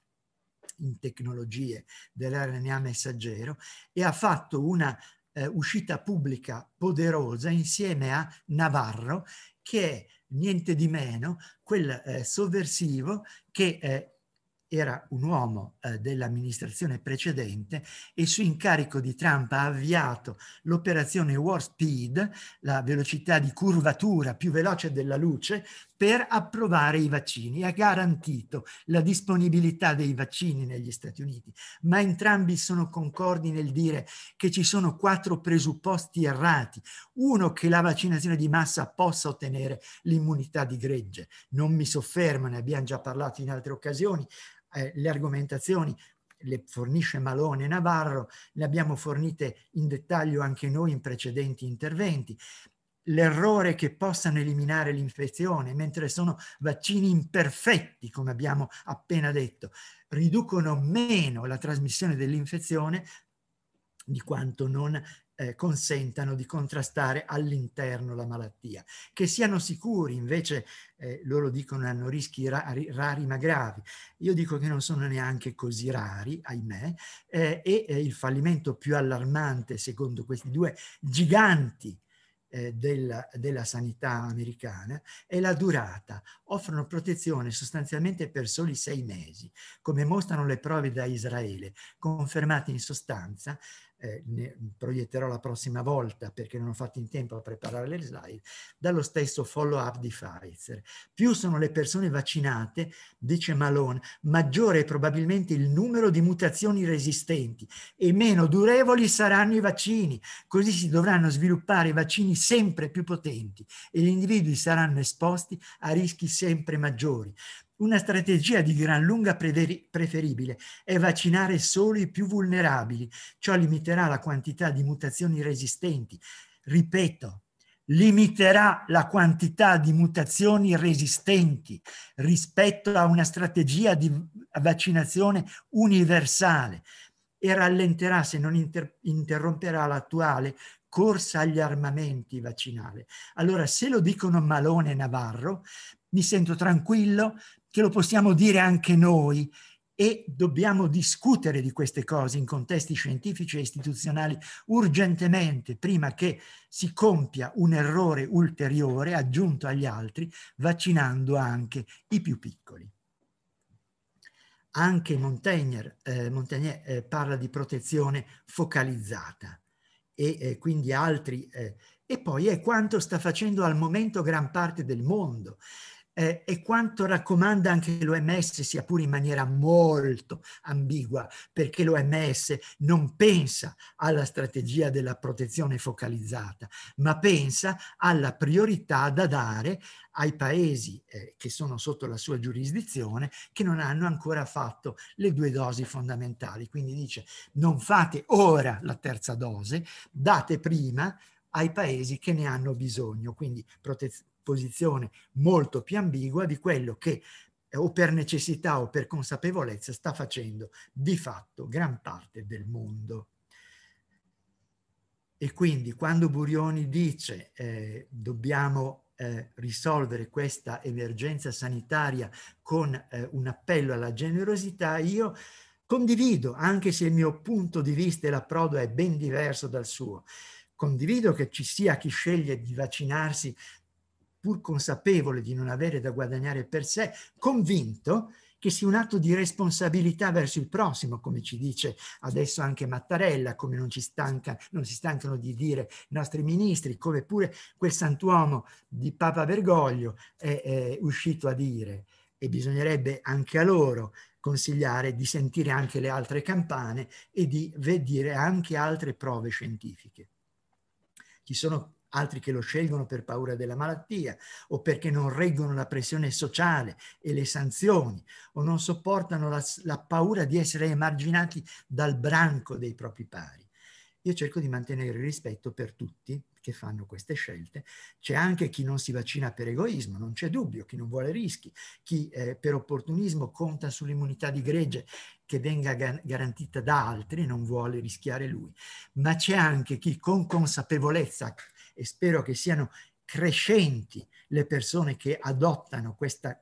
in tecnologie dell'RNA messaggero e ha fatto una eh, uscita pubblica poderosa insieme a Navarro che è niente di meno, quel eh, sovversivo che eh, era un uomo eh, dell'amministrazione precedente e su incarico di Trump ha avviato l'operazione War Speed, la velocità di curvatura più veloce della luce, per approvare i vaccini. Ha garantito la disponibilità dei vaccini negli Stati Uniti, ma entrambi sono concordi nel dire che ci sono quattro presupposti errati. Uno, che la vaccinazione di massa possa ottenere l'immunità di gregge. Non mi soffermo, ne abbiamo già parlato in altre occasioni eh, le argomentazioni le fornisce Malone e Navarro, le abbiamo fornite in dettaglio anche noi in precedenti interventi. L'errore che possano eliminare l'infezione, mentre sono vaccini imperfetti, come abbiamo appena detto, riducono meno la trasmissione dell'infezione di quanto non eh, consentano di contrastare all'interno la malattia, che siano sicuri, invece eh, loro dicono hanno rischi rari, rari, ma gravi, io dico che non sono neanche così rari, ahimè, eh, e eh, il fallimento più allarmante secondo questi due giganti eh, della, della, sanità americana è la durata. Offrono protezione sostanzialmente per soli sei mesi, come mostrano le prove da Israele, confermate in sostanza eh, ne proietterò la prossima volta perché non ho fatto in tempo a preparare le slide, dallo stesso follow-up di Pfizer. Più sono le persone vaccinate, dice Malone, maggiore è probabilmente il numero di mutazioni resistenti e meno durevoli saranno i vaccini. Così si dovranno sviluppare vaccini sempre più potenti e gli individui saranno esposti a rischi sempre maggiori. Una strategia di gran lunga preferibile è vaccinare solo i più vulnerabili. Ciò limiterà la quantità di mutazioni resistenti. Ripeto, limiterà la quantità di mutazioni resistenti rispetto a una strategia di vaccinazione universale e rallenterà, se non inter interromperà, l'attuale corsa agli armamenti vaccinale. Allora, se lo dicono Malone e Navarro, mi sento tranquillo che lo possiamo dire anche noi e dobbiamo discutere di queste cose in contesti scientifici e istituzionali urgentemente prima che si compia un errore ulteriore aggiunto agli altri, vaccinando anche i più piccoli. Anche Montaigne, eh, Montaigne eh, parla di protezione focalizzata e eh, quindi altri. Eh, e poi è quanto sta facendo al momento gran parte del mondo eh, e quanto raccomanda anche l'OMS, sia pure in maniera molto ambigua, perché l'OMS non pensa alla strategia della protezione focalizzata, ma pensa alla priorità da dare ai paesi eh, che sono sotto la sua giurisdizione che non hanno ancora fatto le due dosi fondamentali. Quindi dice non fate ora la terza dose, date prima ai paesi che ne hanno bisogno, quindi protezione posizione molto più ambigua di quello che eh, o per necessità o per consapevolezza sta facendo di fatto gran parte del mondo. E quindi quando Burioni dice eh, dobbiamo eh, risolvere questa emergenza sanitaria con eh, un appello alla generosità, io condivido, anche se il mio punto di vista e l'approdo è ben diverso dal suo, condivido che ci sia chi sceglie di vaccinarsi pur consapevole di non avere da guadagnare per sé, convinto che sia un atto di responsabilità verso il prossimo, come ci dice adesso anche Mattarella, come non, ci stanca, non si stancano di dire i nostri ministri, come pure quel santuomo di Papa Bergoglio è, è uscito a dire. E bisognerebbe anche a loro consigliare di sentire anche le altre campane e di vedere anche altre prove scientifiche. Ci sono altri che lo scelgono per paura della malattia o perché non reggono la pressione sociale e le sanzioni o non sopportano la, la paura di essere emarginati dal branco dei propri pari. Io cerco di mantenere il rispetto per tutti che fanno queste scelte. C'è anche chi non si vaccina per egoismo, non c'è dubbio, chi non vuole rischi, chi eh, per opportunismo conta sull'immunità di gregge che venga ga garantita da altri, non vuole rischiare lui. Ma c'è anche chi con consapevolezza e spero che siano crescenti le persone che adottano questa,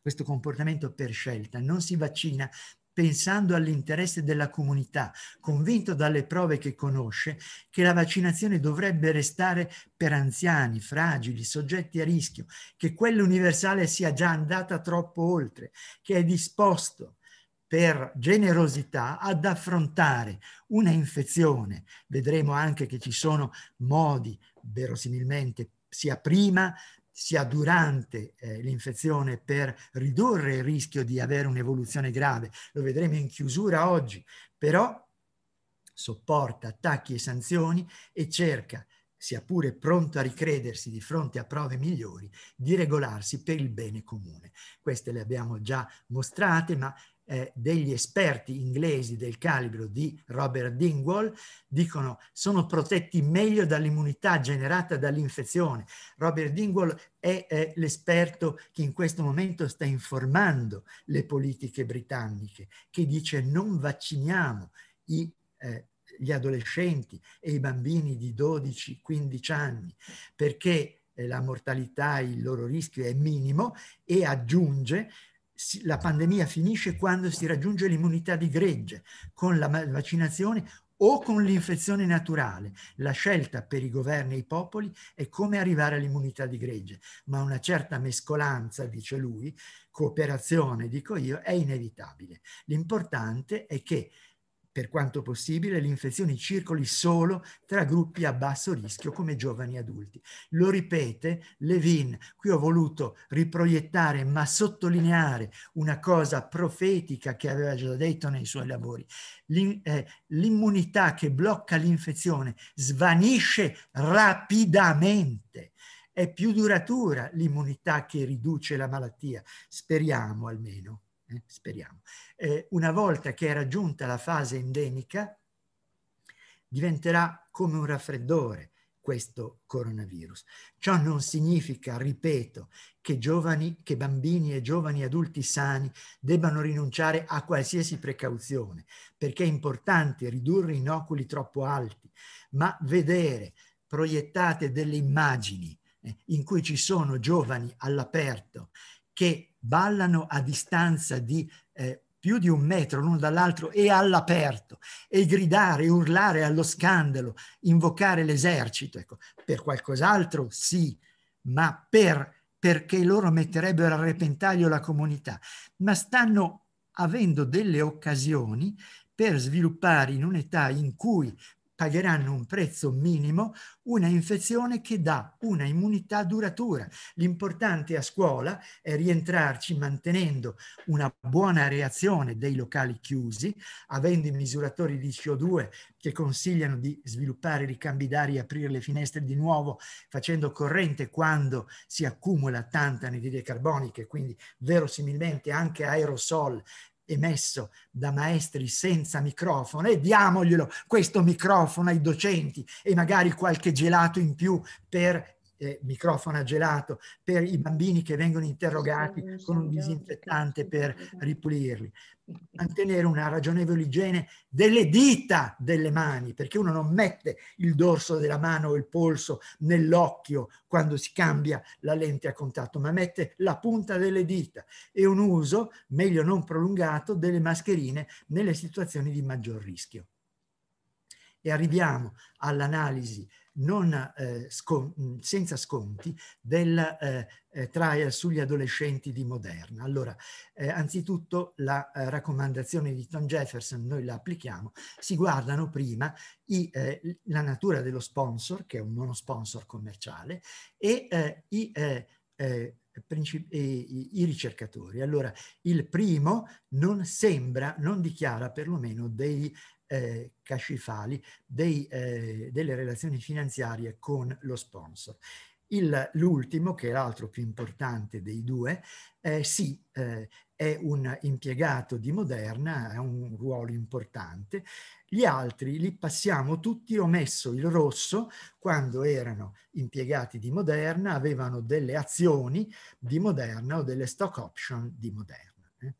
questo comportamento per scelta, non si vaccina pensando all'interesse della comunità, convinto dalle prove che conosce che la vaccinazione dovrebbe restare per anziani, fragili, soggetti a rischio, che quella universale sia già andata troppo oltre, che è disposto per generosità ad affrontare una infezione. Vedremo anche che ci sono modi verosimilmente sia prima sia durante eh, l'infezione per ridurre il rischio di avere un'evoluzione grave. Lo vedremo in chiusura oggi, però sopporta attacchi e sanzioni e cerca, sia pure pronto a ricredersi di fronte a prove migliori, di regolarsi per il bene comune. Queste le abbiamo già mostrate, ma eh, degli esperti inglesi del calibro di Robert Dingwall dicono sono protetti meglio dall'immunità generata dall'infezione. Robert Dingwall è, è l'esperto che in questo momento sta informando le politiche britanniche, che dice non vacciniamo i eh, gli adolescenti e i bambini di 12-15 anni perché eh, la mortalità, il loro rischio è minimo e aggiunge la pandemia finisce quando si raggiunge l'immunità di gregge con la vaccinazione o con l'infezione naturale. La scelta per i governi e i popoli è come arrivare all'immunità di gregge, ma una certa mescolanza, dice lui, cooperazione, dico io, è inevitabile. L'importante è che per quanto possibile, l'infezione circoli solo tra gruppi a basso rischio come giovani adulti. Lo ripete Levin, qui ho voluto riproiettare ma sottolineare una cosa profetica che aveva già detto nei suoi lavori. Eh, l'immunità che blocca l'infezione svanisce rapidamente è più duratura l'immunità che riduce la malattia, speriamo almeno eh, speriamo. Eh, una volta che è raggiunta la fase endemica, diventerà come un raffreddore questo coronavirus. Ciò non significa, ripeto, che, giovani, che bambini e giovani adulti sani debbano rinunciare a qualsiasi precauzione, perché è importante ridurre inoculi troppo alti, ma vedere proiettate delle immagini eh, in cui ci sono giovani all'aperto che ballano a distanza di eh, più di un metro l'uno dall'altro e all'aperto e gridare, urlare allo scandalo, invocare l'esercito, ecco, per qualcos'altro sì, ma per, perché loro metterebbero a repentaglio la comunità, ma stanno avendo delle occasioni per sviluppare in un'età in cui pagheranno un prezzo minimo una infezione che dà una immunità duratura. L'importante a scuola è rientrarci mantenendo una buona reazione dei locali chiusi, avendo i misuratori di CO2 che consigliano di sviluppare ricambi d'aria, aprire le finestre di nuovo, facendo corrente quando si accumula tanta anidride carbonica, quindi verosimilmente anche aerosol emesso da maestri senza microfono e diamoglielo questo microfono ai docenti e magari qualche gelato in più per eh, microfono gelato per i bambini che vengono interrogati con un disinfettante per ripulirli. Mantenere una ragionevole igiene delle dita delle mani, perché uno non mette il dorso della mano o il polso nell'occhio quando si cambia la lente a contatto, ma mette la punta delle dita e un uso, meglio non prolungato, delle mascherine nelle situazioni di maggior rischio. E arriviamo all'analisi non, eh, scon mm, senza sconti del eh, eh, trial sugli adolescenti di Moderna. Allora, eh, anzitutto la eh, raccomandazione di Tom Jefferson, noi la applichiamo, si guardano prima i, la natura dello sponsor, che è un monosponsor commerciale, e i i, ricercatori. Allora, il primo non sembra, non dichiara perlomeno dei eh, Cascifali dei, eh, delle relazioni finanziarie con lo sponsor. Il, l'ultimo, che è l'altro più importante dei due, eh, sì, eh, è un impiegato di Moderna, ha un ruolo importante. Gli altri li passiamo tutti, ho messo il rosso quando erano impiegati di Moderna, avevano delle azioni di Moderna o delle stock option di Moderna. Eh,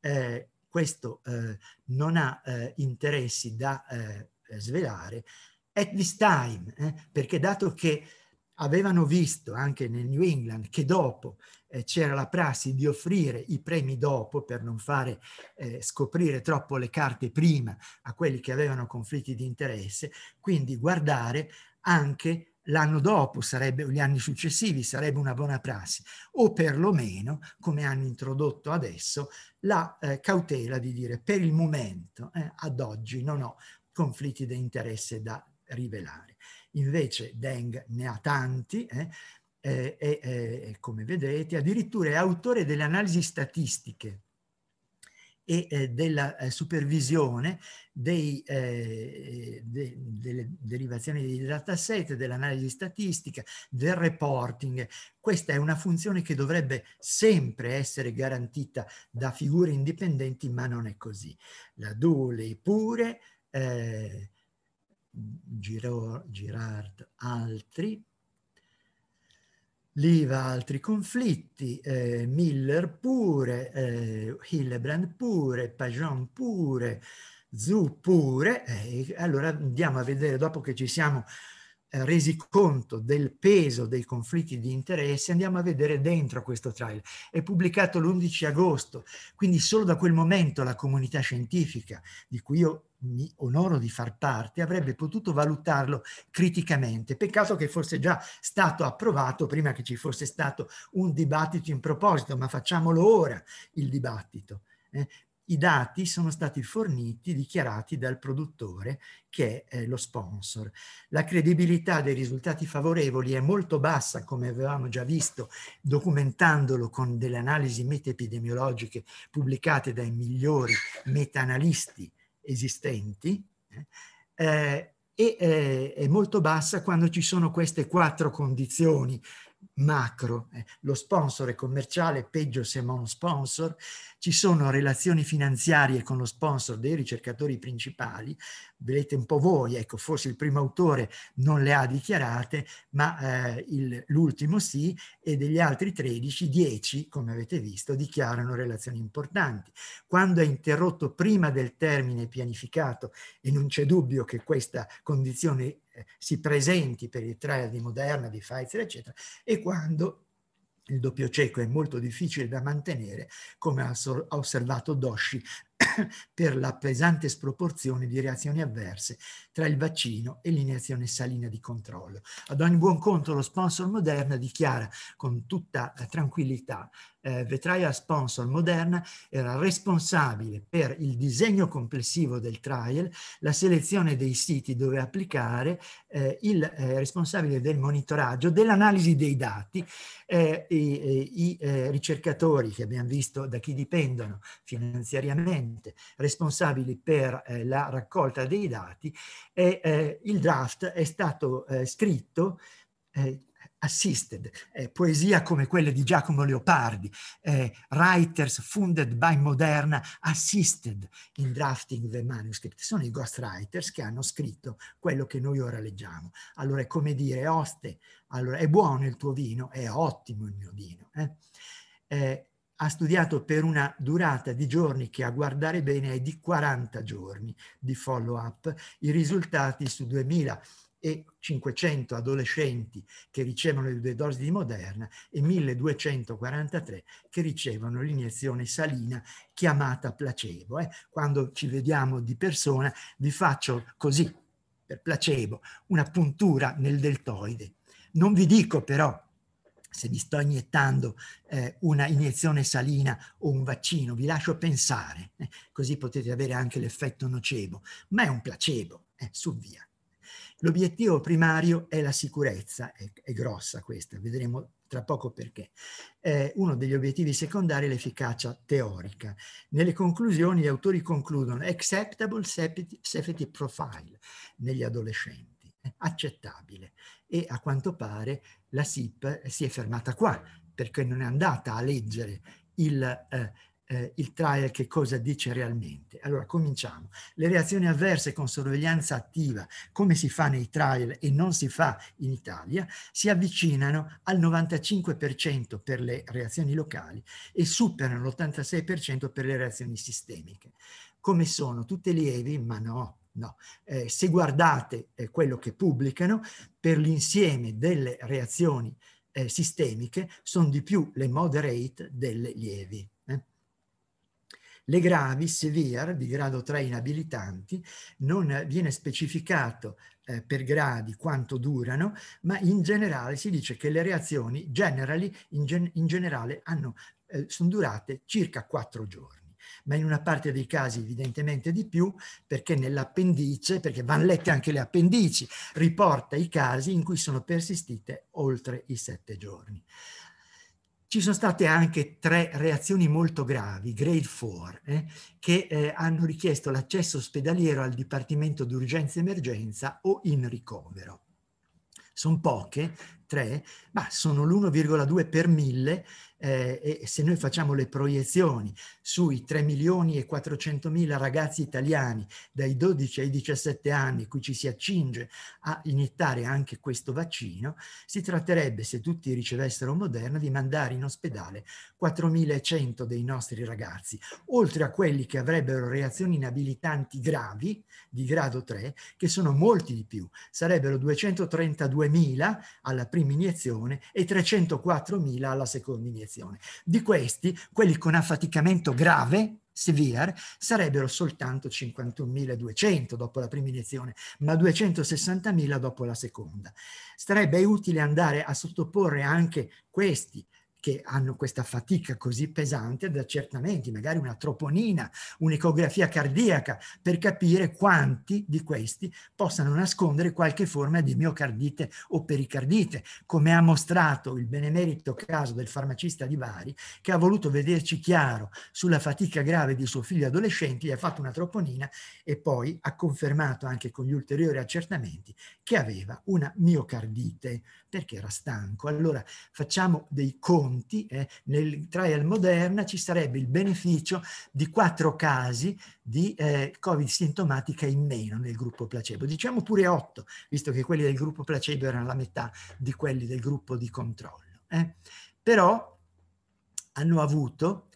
eh questo eh, non ha eh, interessi da eh, svelare, at this time, eh, perché dato che avevano visto anche nel New England che dopo eh, c'era la prassi di offrire i premi dopo per non fare eh, scoprire troppo le carte prima a quelli che avevano conflitti di interesse, quindi guardare anche l'anno dopo, sarebbe, gli anni successivi, sarebbe una buona prassi, o perlomeno, come hanno introdotto adesso, la eh, cautela di dire per il momento, eh, ad oggi, non ho conflitti di interesse da rivelare. Invece Deng ne ha tanti, eh, eh e, eh, e, come vedete, addirittura è autore delle analisi statistiche e eh, della eh, supervisione dei, eh, de, delle derivazioni dei dataset, dell'analisi statistica, del reporting. Questa è una funzione che dovrebbe sempre essere garantita da figure indipendenti, ma non è così. La Dole pure, eh, Girard altri, Liva altri conflitti, eh, Miller pure, eh, Hillebrand pure, Pajon pure, Zu pure. Eh, allora andiamo a vedere dopo che ci siamo eh, resi conto del peso dei conflitti di interesse, andiamo a vedere dentro questo trial. È pubblicato l'11 agosto, quindi solo da quel momento la comunità scientifica, di cui io mi onoro di far parte, avrebbe potuto valutarlo criticamente. Peccato che fosse già stato approvato prima che ci fosse stato un dibattito in proposito, ma facciamolo ora il dibattito. Eh, i dati sono stati forniti, dichiarati dal produttore che è eh, lo sponsor. La credibilità dei risultati favorevoli è molto bassa, come avevamo già visto documentandolo con delle analisi meta-epidemiologiche pubblicate dai migliori meta-analisti esistenti, eh, eh e eh, è molto bassa quando ci sono queste quattro condizioni macro, eh, lo sponsor è commerciale, peggio se non sponsor, ci sono relazioni finanziarie con lo sponsor dei ricercatori principali, vedete un po' voi, ecco, forse il primo autore non le ha dichiarate, ma eh, l'ultimo sì, e degli altri 13, 10, come avete visto, dichiarano relazioni importanti. Quando è interrotto prima del termine pianificato, e non c'è dubbio che questa condizione si presenti per il trial di Moderna, di Pfizer, eccetera, e quando il doppio cieco è molto difficile da mantenere, come ha osservato Doshi per la pesante sproporzione di reazioni avverse tra il vaccino e l'iniezione salina di controllo. Ad ogni buon conto lo sponsor Moderna dichiara con tutta tranquillità eh, Vetraia Sponsor Moderna era responsabile per il disegno complessivo del trial, la selezione dei siti dove applicare, eh, il eh, responsabile del monitoraggio, dell'analisi dei dati, eh, i, i eh, ricercatori che abbiamo visto da chi dipendono finanziariamente, ente responsabile per eh, la raccolta dei dati e eh, il draft è stato eh, scritto eh, assisted, eh, poesia come quella di Giacomo Leopardi, eh, writers funded by Moderna assisted in drafting the manuscript, sono i ghostwriters che hanno scritto quello che noi ora leggiamo. Allora è come dire, oste, allora è buono il tuo vino, è ottimo il mio vino. Eh? eh ha studiato per una durata di giorni che a guardare bene è di 40 giorni di follow-up. I risultati su 2.500 adolescenti che ricevono le due dosi di Moderna e 1.243 che ricevono l'iniezione salina chiamata placebo. Eh? Quando ci vediamo di persona vi faccio così, per placebo, una puntura nel deltoide. Non vi dico però se vi sto iniettando eh, una iniezione salina o un vaccino, vi lascio pensare, eh, così potete avere anche l'effetto nocebo, ma è un placebo, eh, su via. L'obiettivo primario è la sicurezza, è, è, grossa questa, vedremo tra poco perché. Eh, uno degli obiettivi secondari è l'efficacia teorica. Nelle conclusioni gli autori concludono acceptable safety profile negli adolescenti accettabile e a quanto pare la SIP si è fermata qua perché non è andata a leggere il, eh, eh, il trial che cosa dice realmente. Allora cominciamo. Le reazioni avverse con sorveglianza attiva, come si fa nei trial e non si fa in Italia, si avvicinano al 95% per le reazioni locali e superano l'86% per le reazioni sistemiche. Come sono? Tutte lievi? Ma no, No, eh, se guardate eh, quello che pubblicano, per l'insieme delle reazioni eh, sistemiche sono di più le moderate delle lievi. Eh. Le gravi, severe, di grado 3 inabilitanti, non viene specificato eh, per gradi quanto durano, ma in generale si dice che le reazioni generally, in, gen in generale hanno, eh, sono durate circa 4 giorni ma in una parte dei casi evidentemente di più, perché nell'appendice, perché vanno lette anche le appendici, riporta i casi in cui sono persistite oltre i sette giorni. Ci sono state anche tre reazioni molto gravi, grade 4, eh, che eh, hanno richiesto l'accesso ospedaliero al Dipartimento d'Urgenza Emergenza o in ricovero. Sono poche, tre, ma sono l'1,2 per mille eh, e se noi facciamo le proiezioni sui 3 milioni e 400 mila ragazzi italiani dai 12 ai 17 anni cui ci si accinge a iniettare anche questo vaccino, si tratterebbe, se tutti ricevessero Moderna, di mandare in ospedale 4.100 dei nostri ragazzi, oltre a quelli che avrebbero reazioni inabilitanti gravi, di grado 3, che sono molti di più, sarebbero 232.000 alla prima iniezione e 304.000 alla seconda iniezione infezione. Di questi, quelli con affaticamento grave, severe, sarebbero soltanto 51.200 dopo la prima iniezione, ma 260.000 dopo la seconda. Sarebbe utile andare a sottoporre anche questi che hanno questa fatica così pesante ad accertamenti, magari una troponina, un'ecografia cardiaca, per capire quanti di questi possano nascondere qualche forma di miocardite o pericardite, come ha mostrato il benemerito caso del farmacista di Bari, che ha voluto vederci chiaro sulla fatica grave di suo figlio adolescente, gli ha fatto una troponina e poi ha confermato anche con gli ulteriori accertamenti che aveva una miocardite, perché era stanco. Allora facciamo dei conti conti, eh, nel trial Moderna ci sarebbe il beneficio di quattro casi di eh, Covid sintomatica in meno nel gruppo placebo, diciamo pure otto, visto che quelli del gruppo placebo erano la metà di quelli del gruppo di controllo. Eh. Però hanno avuto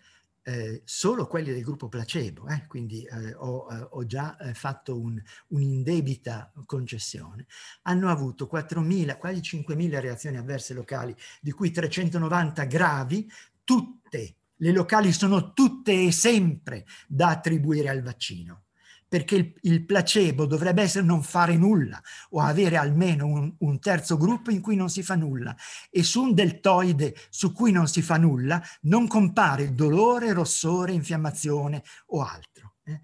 eh, solo quelli del gruppo placebo, eh? quindi eh, ho, eh, ho, già eh, fatto un, un'indebita concessione, hanno avuto 4.000, quasi 5.000 reazioni avverse locali, di cui 390 gravi, tutte, le locali sono tutte e sempre da attribuire al vaccino perché il, il, placebo dovrebbe essere non fare nulla o avere almeno un, un, terzo gruppo in cui non si fa nulla e su un deltoide su cui non si fa nulla non compare dolore, rossore, infiammazione o altro. Eh?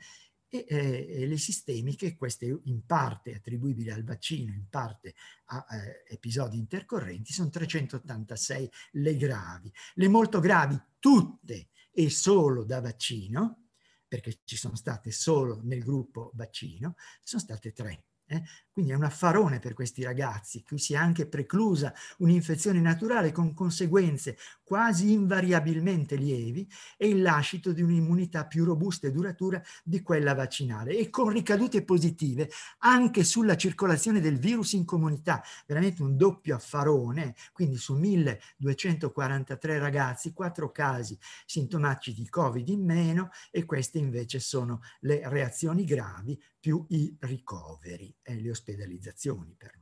E, eh, e, le sistemiche, queste in parte attribuibili al vaccino, in parte a eh, episodi intercorrenti, sono 386 le gravi. Le molto gravi tutte e solo da vaccino, perché ci sono state solo nel gruppo vaccino, sono state tre. Eh? Quindi è un affarone per questi ragazzi, qui si è anche preclusa un'infezione naturale con conseguenze quasi invariabilmente lievi e il lascito di un'immunità più robusta e duratura di quella vaccinale e con ricadute positive anche sulla circolazione del virus in comunità, veramente un doppio affarone, quindi su 1243 ragazzi, 4 casi sintomatici di Covid in meno e queste invece sono le reazioni gravi più i ricoveri eh, le ospedalizzazioni perlomeno.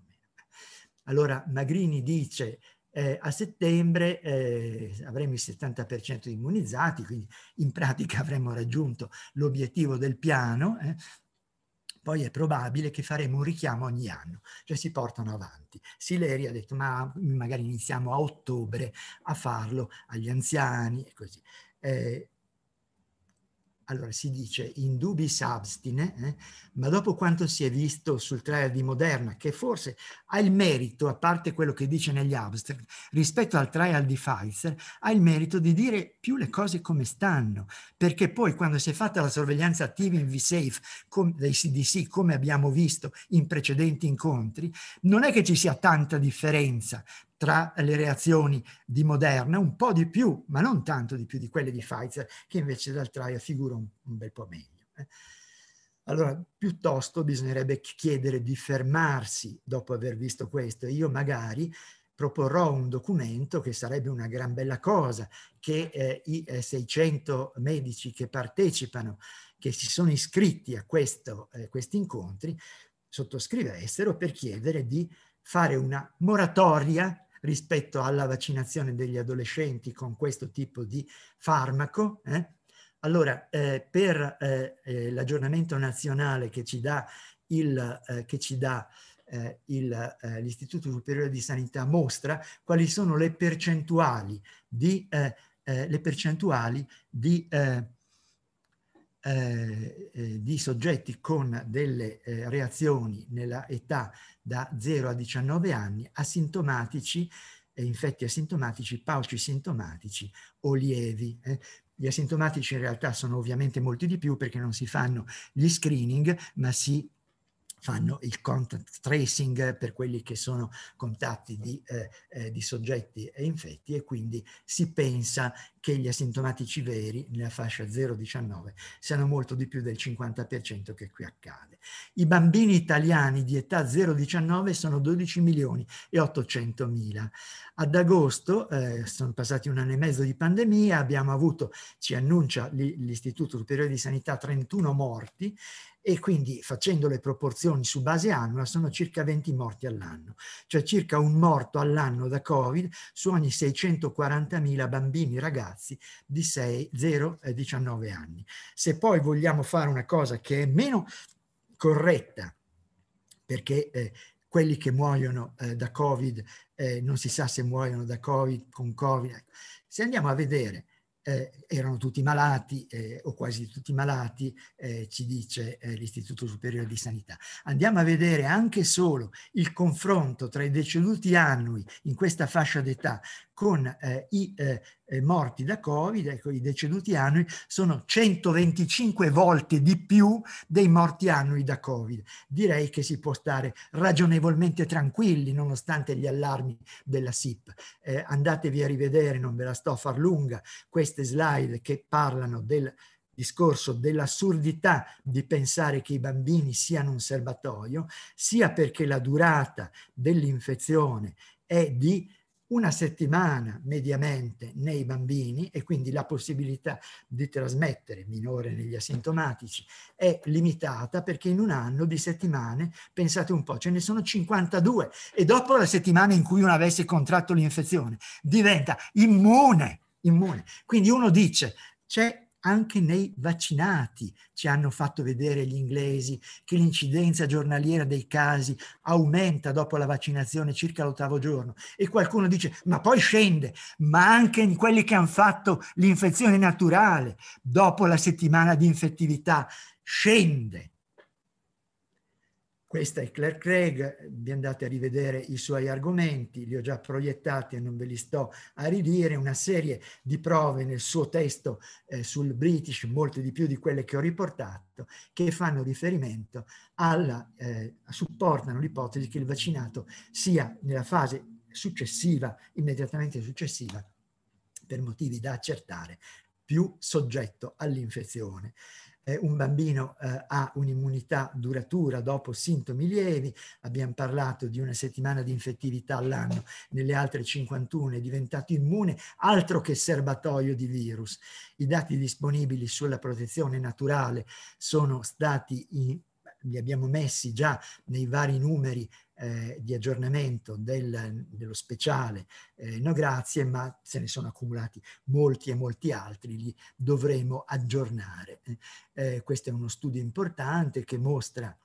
Allora Magrini dice eh, a settembre eh, avremo il 70% di immunizzati, quindi in pratica avremo raggiunto l'obiettivo del piano, eh. poi è probabile che faremo un richiamo ogni anno, cioè si portano avanti. Sileri ha detto ma magari iniziamo a ottobre a farlo agli anziani e così. Eh, allora si dice in dubis abstine, eh, ma dopo quanto si è visto sul trial di Moderna, che forse ha il merito, a parte quello che dice negli abstract, rispetto al trial di Pfizer, ha il merito di dire più le cose come stanno, perché poi quando si è fatta la sorveglianza attiva in VSafe com- dei CDC, come abbiamo visto in precedenti incontri, non è che ci sia tanta differenza tra le reazioni di Moderna, un po' di più, ma non tanto di più di quelle di Pfizer, che invece d'altraia figura un, un bel po' meglio. Eh. Allora, piuttosto bisognerebbe chiedere di fermarsi dopo aver visto questo. Io magari proporrò un documento che sarebbe una gran bella cosa, che eh, i 600 eh, medici che partecipano, che si sono iscritti a questo, eh, questi incontri, sottoscrivessero per chiedere di fare una moratoria rispetto alla vaccinazione degli adolescenti con questo tipo di farmaco. Eh? Allora, eh, per eh, eh l'aggiornamento nazionale che ci dà eh, eh, l'Istituto Superiore di Sanità mostra quali sono le percentuali di, le percentuali di eh, eh, di soggetti con delle eh, reazioni nella età da 0 a 19 anni asintomatici, eh, infetti asintomatici, pauci sintomatici o lievi. Eh. Gli asintomatici in realtà sono ovviamente molti di più perché non si fanno gli screening, ma si fanno il contact tracing per quelli che sono contatti di, eh, eh di soggetti infetti e quindi si pensa che gli asintomatici veri nella fascia 0-19 siano molto di più del 50% che qui accade. I bambini italiani di età 0-19 sono 12 milioni e 800 mila. Ad agosto, eh, sono passati un anno e mezzo di pandemia, abbiamo avuto, ci annuncia l'Istituto Superiore di Sanità, 31 morti e quindi facendo le proporzioni su base annua sono circa 20 morti all'anno, cioè circa un morto all'anno da Covid su ogni 640.000 bambini ragazzi di 6, 0 19 anni. Se poi vogliamo fare una cosa che è meno corretta, perché eh, quelli che muoiono eh, da Covid eh, non si sa se muoiono da Covid, con Covid, ecco, se andiamo a vedere eh, erano tutti malati eh, o quasi tutti malati, eh, ci dice eh, l'Istituto Superiore di Sanità. Andiamo a vedere anche solo il confronto tra i deceduti annui in questa fascia d'età con eh, i eh, eh, morti da Covid, ecco, i deceduti annui, sono 125 volte di più dei morti annui da Covid. Direi che si può stare ragionevolmente tranquilli nonostante gli allarmi della SIP. Eh, andatevi a rivedere, non ve la sto a far lunga, queste slide che parlano del discorso dell'assurdità di pensare che i bambini siano un serbatoio, sia perché la durata dell'infezione è di una settimana mediamente nei bambini e quindi la possibilità di trasmettere minore negli asintomatici è limitata perché in un anno di settimane, pensate un po', ce ne sono 52 e dopo la settimana in cui uno avesse contratto l'infezione diventa immune, immune. Quindi uno dice c'è anche nei vaccinati. Ci hanno fatto vedere gli inglesi che l'incidenza giornaliera dei casi aumenta dopo la vaccinazione circa l'ottavo giorno e qualcuno dice ma poi scende, ma anche in quelli che hanno fatto l'infezione naturale dopo la settimana di infettività scende. Questa è Claire Craig, vi andate a rivedere i suoi argomenti, li ho già proiettati e non ve li sto a ridire, una serie di prove nel suo testo eh, sul British, molte di più di quelle che ho riportato, che fanno riferimento alla, eh, supportano l'ipotesi che il vaccinato sia nella fase successiva, immediatamente successiva, per motivi da accertare, più soggetto all'infezione eh, un bambino eh, ha un'immunità duratura dopo sintomi lievi, abbiamo parlato di una settimana di infettività all'anno, nelle altre 51 è diventato immune, altro che serbatoio di virus. I dati disponibili sulla protezione naturale sono stati, in, li abbiamo messi già nei vari numeri eh, di aggiornamento del, dello speciale eh, No Grazie, ma se ne sono accumulati molti e molti altri, li dovremo aggiornare. Eh, eh questo è uno studio importante che mostra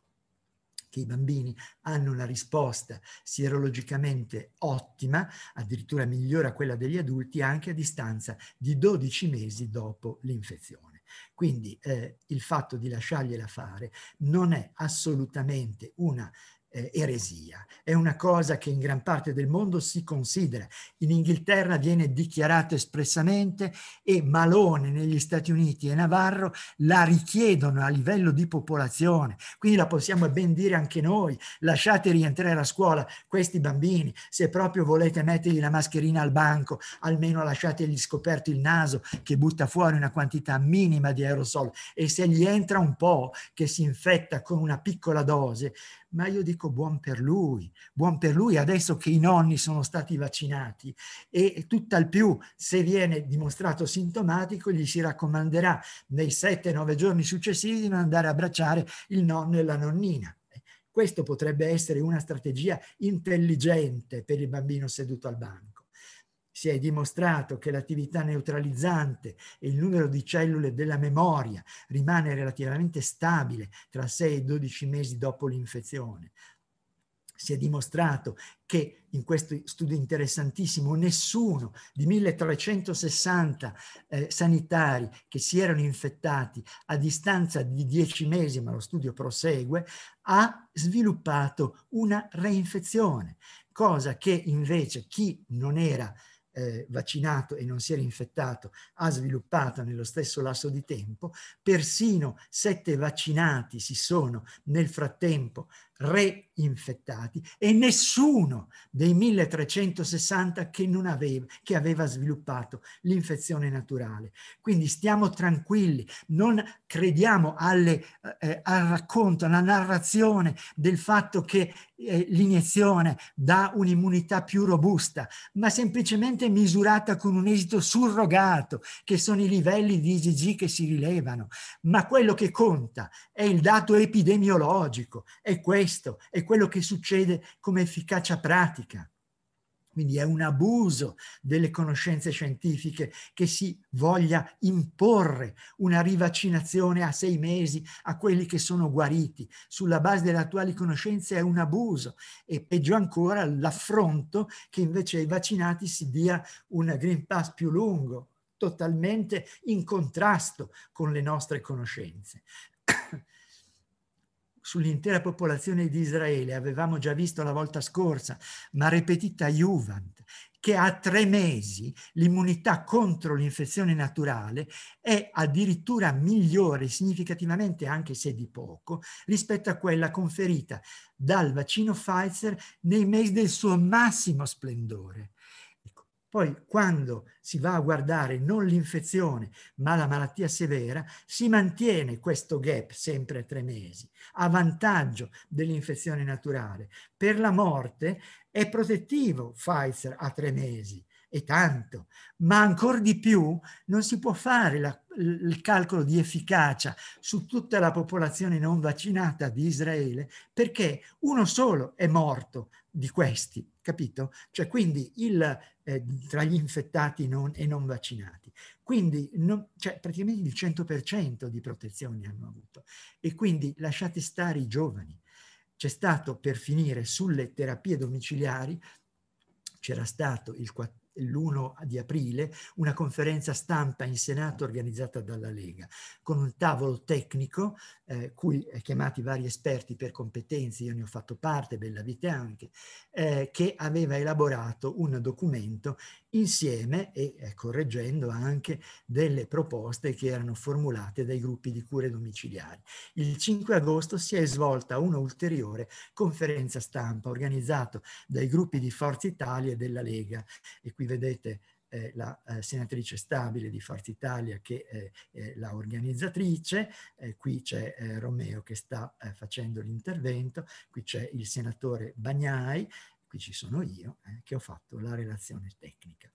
che i bambini hanno una risposta sierologicamente ottima, addirittura migliore a quella degli adulti, anche a distanza di 12 mesi dopo l'infezione. Quindi eh, il fatto di lasciargliela fare non è assolutamente una eh, eresia. È una cosa che in gran parte del mondo si considera. In Inghilterra viene dichiarato espressamente e Malone negli Stati Uniti e Navarro la richiedono a livello di popolazione. Quindi la possiamo ben dire anche noi, lasciate rientrare a scuola questi bambini, se proprio volete mettergli la mascherina al banco, almeno lasciategli scoperto il naso che butta fuori una quantità minima di aerosol e se gli entra un po' che si infetta con una piccola dose, ma io dico buon per lui, buon per lui adesso che i nonni sono stati vaccinati e tutt'al più se viene dimostrato sintomatico gli si raccomanderà nei 7-9 giorni successivi di non andare a abbracciare il nonno e la nonnina. Eh, questo potrebbe essere una strategia intelligente per il bambino seduto al banco si è dimostrato che l'attività neutralizzante e il numero di cellule della memoria rimane relativamente stabile tra 6 e 12 mesi dopo l'infezione. Si è dimostrato che in questo studio interessantissimo nessuno di 1360 eh, sanitari che si erano infettati a distanza di 10 mesi, ma lo studio prosegue, ha sviluppato una reinfezione, cosa che invece chi non era eh, eh, vaccinato e non si era infettato ha sviluppato nello stesso lasso di tempo, persino sette vaccinati si sono nel frattempo reinfettati e nessuno dei 1360 che, non aveva, che aveva sviluppato l'infezione naturale. Quindi stiamo tranquilli, non crediamo alle, eh, eh, al racconto, alla narrazione del fatto che eh, l'iniezione dà un'immunità più robusta, ma semplicemente misurata con un esito surrogato, che sono i livelli di IgG che si rilevano. Ma quello che conta è il dato epidemiologico, è questo questo è quello che succede come efficacia pratica. Quindi è un abuso delle conoscenze scientifiche che si voglia imporre una rivaccinazione a sei mesi a quelli che sono guariti. Sulla base delle attuali conoscenze è un abuso e peggio ancora l'affronto che invece ai vaccinati si dia un Green Pass più lungo, totalmente in contrasto con le nostre conoscenze sull'intera popolazione di Israele, avevamo già visto la volta scorsa, ma ripetita Juvent, che a tre mesi l'immunità contro l'infezione naturale è addirittura migliore significativamente, anche se di poco, rispetto a quella conferita dal vaccino Pfizer nei mesi del suo massimo splendore. Poi quando si va a guardare non l'infezione ma la malattia severa, si mantiene questo gap sempre a tre mesi, a vantaggio dell'infezione naturale. Per la morte è protettivo Pfizer a tre mesi, e tanto, ma ancora di più non si può fare la, il calcolo di efficacia su tutta la popolazione non vaccinata di Israele perché uno solo è morto di questi, capito? Cioè quindi il, eh, tra gli infettati non, e non vaccinati. Quindi non, cioè, praticamente il 100% di protezione hanno avuto. E quindi lasciate stare i giovani. C'è stato per finire sulle terapie domiciliari, c'era stato il 14 l'1 di aprile una conferenza stampa in Senato organizzata dalla Lega, con un tavolo tecnico eh, cui eh, chiamati vari esperti per competenze, io ne ho fatto parte, Bella Bellavite anche, eh, che aveva elaborato un documento insieme e eh, correggendo anche delle proposte che erano formulate dai gruppi di cure domiciliari. Il 5 agosto si è svolta un'ulteriore conferenza stampa organizzata dai gruppi di Forza Italia e della Lega e qui vedete eh, la eh, senatrice stabile di Forza Italia che è la organizzatrice, qui c'è Romeo che sta facendo l'intervento, qui c'è il senatore Bagnai qui ci sono io, eh, che ho fatto la relazione tecnica.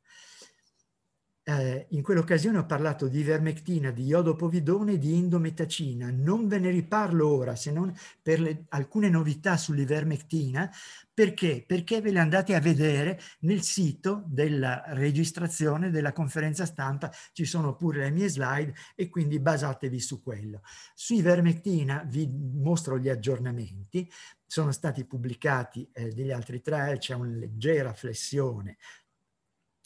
Eh, in quell'occasione ho parlato di ivermectina, di iodopovidone e di indometacina. Non ve ne riparlo ora, se non per le, alcune novità sull'ivermectina. Perché? Perché ve le andate a vedere nel sito della registrazione della conferenza stampa. Ci sono pure le mie slide e quindi basatevi su quello. Su ivermectina vi mostro gli aggiornamenti, sono stati pubblicati eh, degli altri trial, c'è una leggera flessione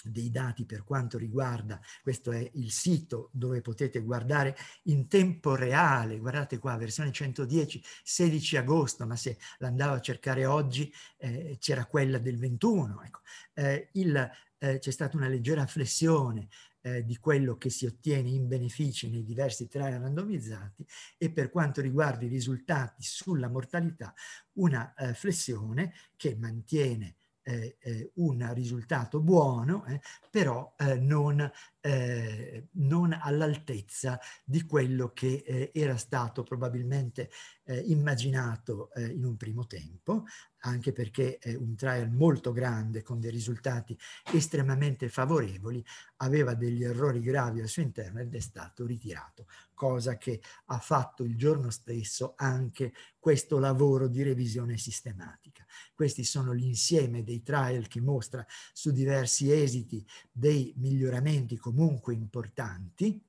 dei dati per quanto riguarda, questo è il sito dove potete guardare in tempo reale, guardate qua, versione 110, 16 agosto, ma se l'andavo a cercare oggi eh, c'era quella del 21. Ecco. Eh, il, eh, c'è stata una leggera flessione eh, di quello che si ottiene in benefici nei diversi trial randomizzati e per quanto riguarda i risultati sulla mortalità una eh, flessione che mantiene eh, eh, un risultato buono, eh, però eh, non eh, non all'altezza di quello che eh, era stato probabilmente eh, immaginato eh, in un primo tempo, anche perché eh, un trial molto grande con dei risultati estremamente favorevoli aveva degli errori gravi al suo interno ed è stato ritirato, cosa che ha fatto il giorno stesso anche questo lavoro di revisione sistematica. Questi sono l'insieme dei trial che mostra su diversi esiti dei miglioramenti comunque importanti,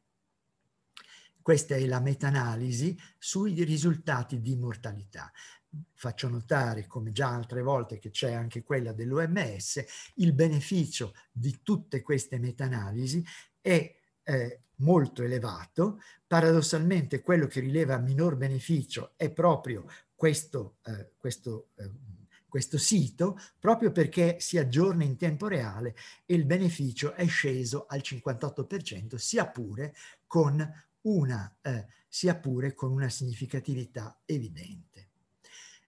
questa è la meta-analisi sui risultati di mortalità. Faccio notare, come già altre volte, che c'è anche quella dell'OMS, il beneficio di tutte queste meta-analisi è eh, molto elevato. Paradossalmente quello che rileva minor beneficio è proprio questo, eh, questo eh, questo sito proprio perché si aggiorna in tempo reale e il beneficio è sceso al 58%, sia pure con una, eh, sia pure con una significatività evidente.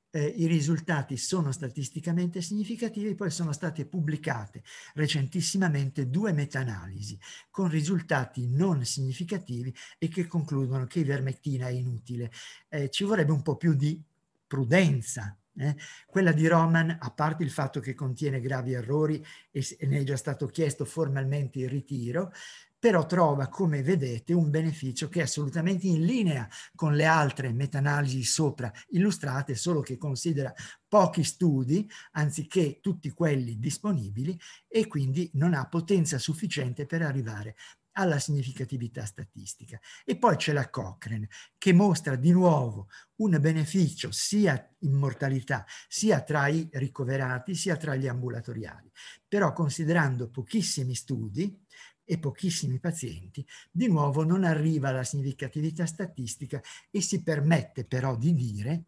Eh, I risultati sono statisticamente significativi, poi sono state pubblicate recentissimamente due meta-analisi con risultati non significativi e che concludono che ivermectina è inutile. Eh, ci vorrebbe un po' più di prudenza eh? Quella di Roman, a parte il fatto che contiene gravi errori e, e ne è già stato chiesto formalmente il ritiro, però trova, come vedete, un beneficio che è assolutamente in linea con le altre meta-analisi sopra illustrate, solo che considera pochi studi anziché tutti quelli disponibili e quindi non ha potenza sufficiente per arrivare alla significatività statistica. E poi c'è la Cochrane che mostra di nuovo un beneficio sia in mortalità, sia tra i ricoverati, sia tra gli ambulatoriali. Però considerando pochissimi studi e pochissimi pazienti, di nuovo non arriva alla significatività statistica e si permette però di dire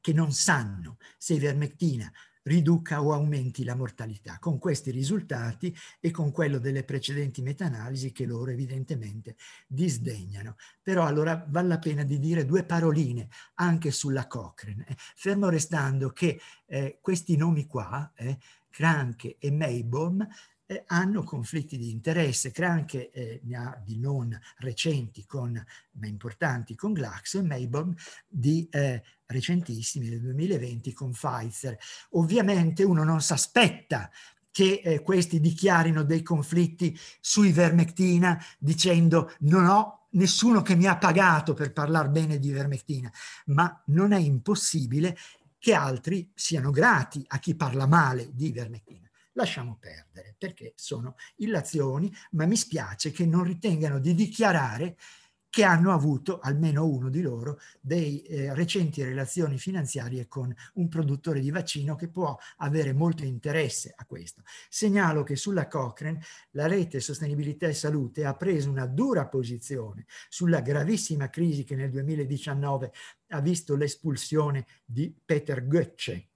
che non sanno se ivermectina riduca o aumenti la mortalità, con questi risultati e con quello delle precedenti metanalisi che loro evidentemente disdegnano. Però allora vale la pena di dire due paroline anche sulla Cochrane, eh, fermo restando che eh, questi nomi qua, eh, Cranke e Mayborn, eh, hanno conflitti di interesse che anche eh, ne ha di non recenti con, ma importanti con Glaxo e Mayborn di eh, recentissimi del 2020 con Pfizer. Ovviamente uno non si aspetta che eh, questi dichiarino dei conflitti sui Vermectina dicendo non ho nessuno che mi ha pagato per parlare bene di Vermectina, ma non è impossibile che altri siano grati a chi parla male di Vermectina lasciamo perdere perché sono illazioni, ma mi spiace che non ritengano di dichiarare che hanno avuto, almeno uno di loro, dei eh, recenti relazioni finanziarie con un produttore di vaccino che può avere molto interesse a questo. Segnalo che sulla Cochrane la rete Sostenibilità e Salute ha preso una dura posizione sulla gravissima crisi che nel 2019 ha visto l'espulsione di Peter Goetze,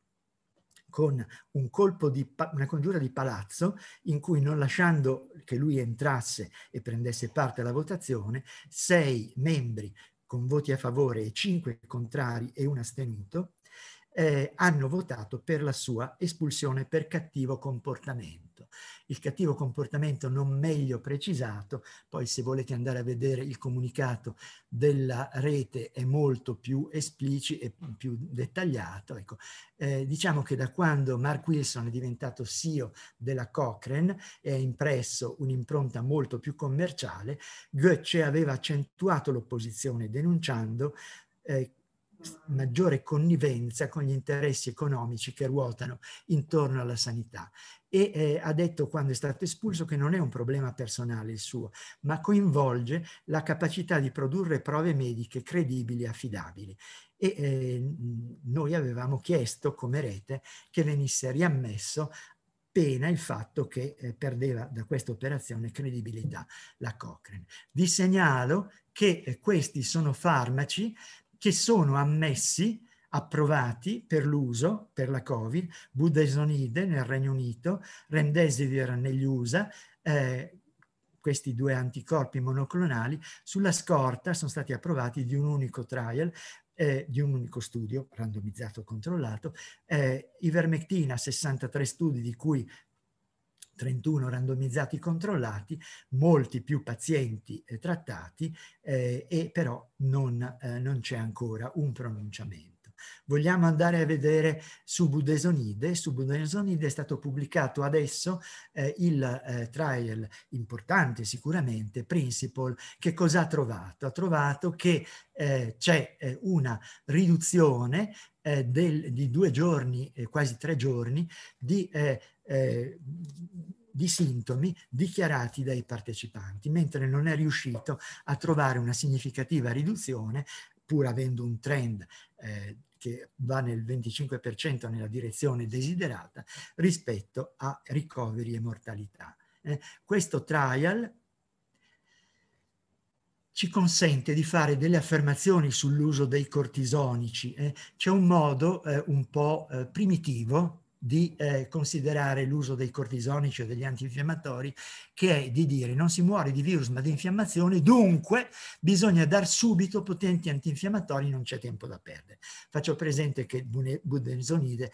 con un colpo di una congiura di palazzo in cui non lasciando che lui entrasse e prendesse parte alla votazione, sei membri con voti a favore e cinque contrari e un astenuto eh, hanno votato per la sua espulsione per cattivo comportamento. Il cattivo comportamento non meglio precisato, poi se volete andare a vedere il comunicato della rete è molto più esplicito e più dettagliato. Ecco, eh, diciamo che da quando Mark Wilson è diventato CEO della Cochrane e ha impresso un'impronta molto più commerciale, Goethe aveva accentuato l'opposizione denunciando eh, maggiore connivenza con gli interessi economici che ruotano intorno alla sanità e eh, ha detto quando è stato espulso che non è un problema personale il suo, ma coinvolge la capacità di produrre prove mediche credibili e affidabili. E eh, noi avevamo chiesto come rete che venisse riammesso pena il fatto che eh, perdeva da questa operazione credibilità la Cochrane. Vi segnalo che eh, questi sono farmaci che sono ammessi approvati per l'uso, per la Covid, budesonide nel Regno Unito, remdesivir negli USA, eh, questi due anticorpi monoclonali, sulla scorta sono stati approvati di un unico trial, eh, di un unico studio randomizzato controllato, eh, ivermectina 63 studi di cui 31 randomizzati controllati, molti più pazienti eh, trattati eh, e però non, eh, non c'è ancora un pronunciamento. Vogliamo andare a vedere su Budesonide. Su Budesonide è stato pubblicato adesso eh, il eh, trial importante sicuramente, Principle, che cosa ha trovato? Ha trovato che eh, c'è eh, una riduzione eh, del, di due giorni, eh, quasi tre giorni, di di sintomi dichiarati dai partecipanti, mentre non è riuscito a trovare una significativa riduzione, pur avendo un trend eh, che va nel 25% nella direzione desiderata rispetto a ricoveri e mortalità. Eh, questo trial ci consente di fare delle affermazioni sull'uso dei cortisonici. Eh, c'è un modo eh, un po' eh, primitivo di eh, considerare l'uso dei cortisonici o degli antinfiammatori, che è di dire non si muore di virus ma di infiammazione, dunque bisogna dar subito potenti antinfiammatori, non c'è tempo da perdere. Faccio presente che il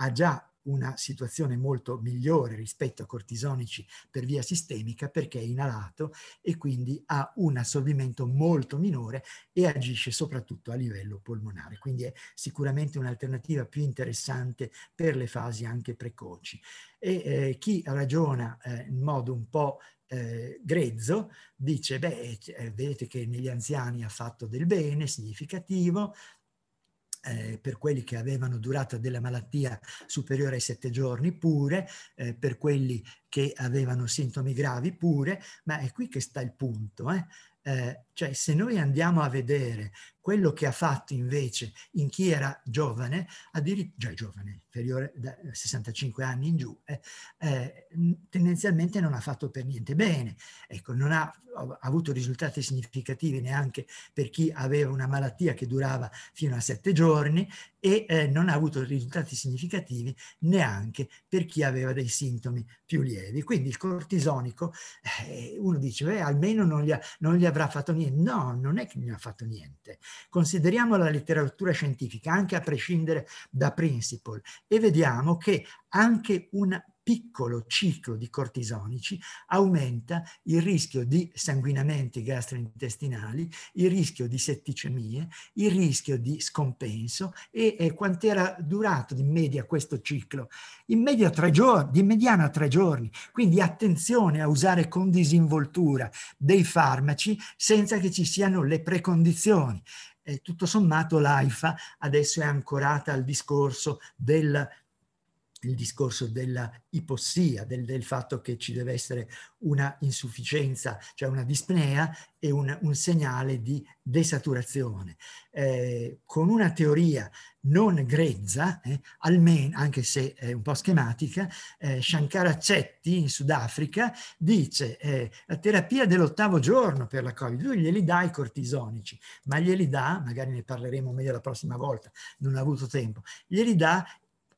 ha già una situazione molto migliore rispetto a cortisonici per via sistemica perché è inalato e quindi ha un assorbimento molto minore e agisce soprattutto a livello polmonare. Quindi è sicuramente un'alternativa più interessante per le fasi anche precoci. E eh, chi ragiona eh, in modo un po' Eh, grezzo dice, beh, eh, vedete che negli anziani ha fatto del bene significativo, eh, per quelli che avevano durata della malattia superiore ai sette giorni pure, eh, per quelli che avevano sintomi gravi pure, ma è qui che sta il punto. Eh? eh cioè se noi andiamo a vedere quello che ha fatto invece in chi era giovane, già giovane, inferiore da 65 anni in giù, eh, eh, tendenzialmente non ha fatto per niente bene, ecco, non ha, ha avuto risultati significativi neanche per chi aveva una malattia che durava fino a sette giorni e eh, non ha avuto risultati significativi neanche per chi aveva dei sintomi più lievi. Quindi il cortisonico, eh, uno dice, beh, almeno non gli, ha, non gli avrà fatto niente quindi no, non è che non ha fatto niente. Consideriamo la letteratura scientifica, anche a prescindere da principle, e vediamo che anche un piccolo ciclo di cortisonici aumenta il rischio di sanguinamenti gastrointestinali, il rischio di setticemie, il rischio di scompenso e, e quant'era durato di media questo ciclo? In media tre giorni, di mediana tre giorni. Quindi attenzione a usare con disinvoltura dei farmaci senza che ci siano le precondizioni. E tutto sommato l'AIFA adesso è ancorata al discorso del il discorso della ipossia, del, del, fatto che ci deve essere una insufficienza, cioè una dispnea e un, un segnale di desaturazione. Eh, con una teoria non grezza, eh, almeno, anche se è un po' schematica, eh, Shankara Cetti in Sudafrica dice eh, la terapia dell'ottavo giorno per la Covid, lui glieli dà i cortisonici, ma glieli dà, magari ne parleremo meglio la prossima volta, non ha avuto tempo, glieli dà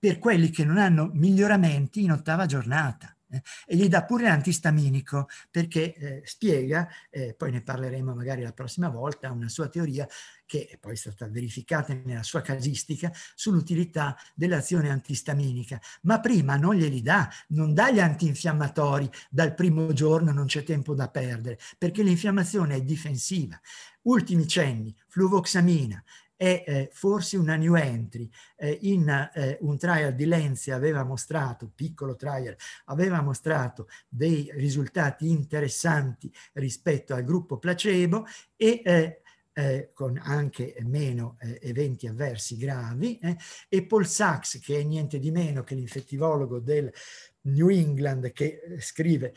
per quelli che non hanno miglioramenti in ottava giornata. Eh, e gli dà pure l'antistaminico perché eh, spiega, eh, poi ne parleremo magari la prossima volta, una sua teoria che è poi stata verificata nella sua casistica sull'utilità dell'azione antistaminica. Ma prima non glieli dà, non dà gli antinfiammatori dal primo giorno, non c'è tempo da perdere, perché l'infiammazione è difensiva. Ultimi cenni, fluvoxamina, è eh, forse una new entry. Eh, in eh, un trial di Lenzi aveva mostrato, piccolo trial, aveva mostrato dei risultati interessanti rispetto al gruppo placebo e eh, eh, con anche meno eh, eventi avversi gravi, eh. e Paul Sachs, che è niente di meno che l'infettivologo del New England, che eh, scrive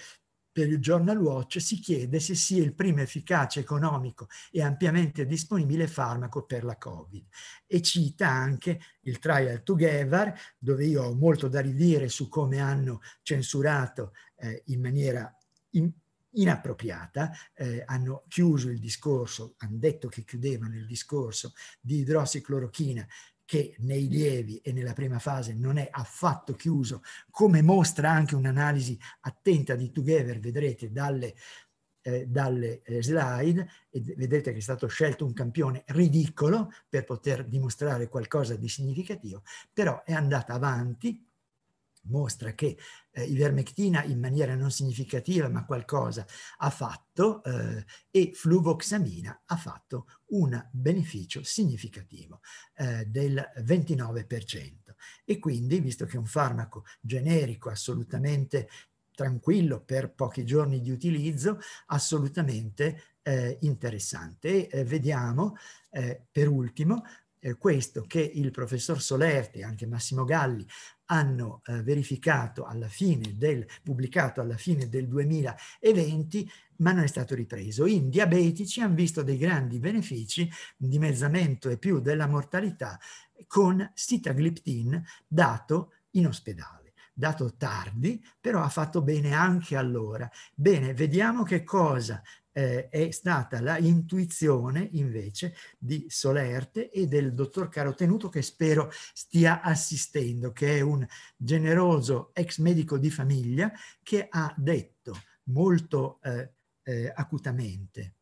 per il Journal Watch si chiede se sia il primo efficace, economico e ampiamente disponibile farmaco per la Covid. E cita anche il trial together, dove io ho molto da ridire su come hanno censurato eh, in maniera in inappropriata, eh, hanno chiuso il discorso, hanno detto che chiudevano il discorso di idrossiclorochina che nei lievi e nella prima fase non è affatto chiuso, come mostra anche un'analisi attenta di Together, vedrete dalle, eh, dalle eh, slide, e vedrete che è stato scelto un campione ridicolo per poter dimostrare qualcosa di significativo, però è andata avanti mostra che eh, ivermectina in maniera non significativa, ma qualcosa ha fatto, eh, e fluvoxamina ha fatto un beneficio significativo eh, del 29%. E quindi, visto che è un farmaco generico assolutamente tranquillo per pochi giorni di utilizzo, assolutamente eh, interessante. E eh, vediamo eh, per ultimo eh, questo che il professor Solerti e anche Massimo Galli hanno eh, verificato alla fine del, pubblicato alla fine del 2020, ma non è stato ripreso. In diabetici hanno visto dei grandi benefici, dimezzamento e più della mortalità, con sitagliptin dato in ospedale dato tardi, però ha fatto bene anche allora. Bene, vediamo che cosa eh, è stata la intuizione invece di Solerte e del dottor Caro Tenuto che spero stia assistendo, che è un generoso ex medico di famiglia che ha detto molto eh, eh, acutamente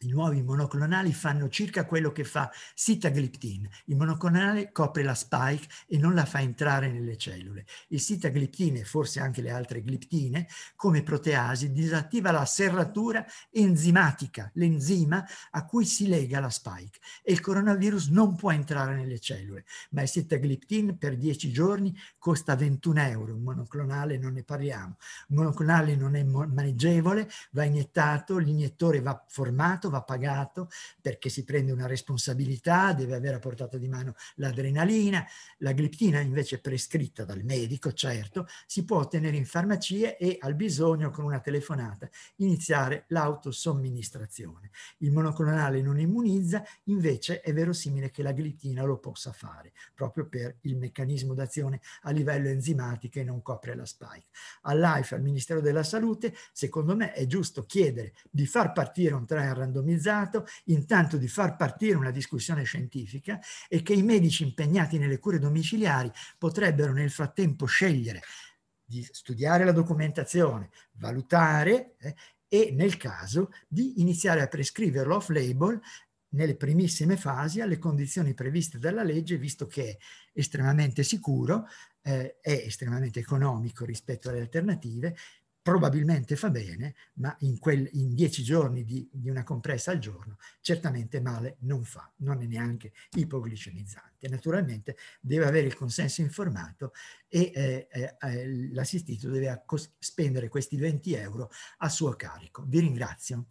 i nuovi monoclonali fanno circa quello che fa sitagliptin. Il monoclonale copre la spike e non la fa entrare nelle cellule. Il sitagliptin e forse anche le altre gliptine, come proteasi, disattiva la serratura enzimatica, l'enzima a cui si lega la spike e il coronavirus non può entrare nelle cellule. Ma il sitagliptin per 10 giorni costa 21 euro, Un monoclonale non ne parliamo. Un monoclonale non è maneggevole, va iniettato, l'iniettore va formato, pagato, va pagato perché si prende una responsabilità, deve avere a portata di mano l'adrenalina, la gliptina invece prescritta dal medico, certo, si può ottenere in farmacie e al bisogno con una telefonata iniziare l'autosomministrazione. Il monoclonale non immunizza, invece è verosimile che la gliptina lo possa fare, proprio per il meccanismo d'azione a livello enzimatico e non copre la spike. All'AIFA, al Ministero della Salute, secondo me è giusto chiedere di far partire un trial randomizzato randomizzato, intanto di far partire una discussione scientifica e che i medici impegnati nelle cure domiciliari potrebbero nel frattempo scegliere di studiare la documentazione, valutare eh, e nel caso di iniziare a prescriverlo off-label nelle primissime fasi alle condizioni previste dalla legge, visto che è estremamente sicuro, eh, è estremamente economico rispetto alle alternative, probabilmente fa bene, ma in, quel, in dieci giorni di, di, una compressa al giorno certamente male non fa, non è neanche ipoglicemizzante. Naturalmente deve avere il consenso informato e eh, eh, eh l'assistito deve spendere questi 20 euro a suo carico. Vi ringrazio.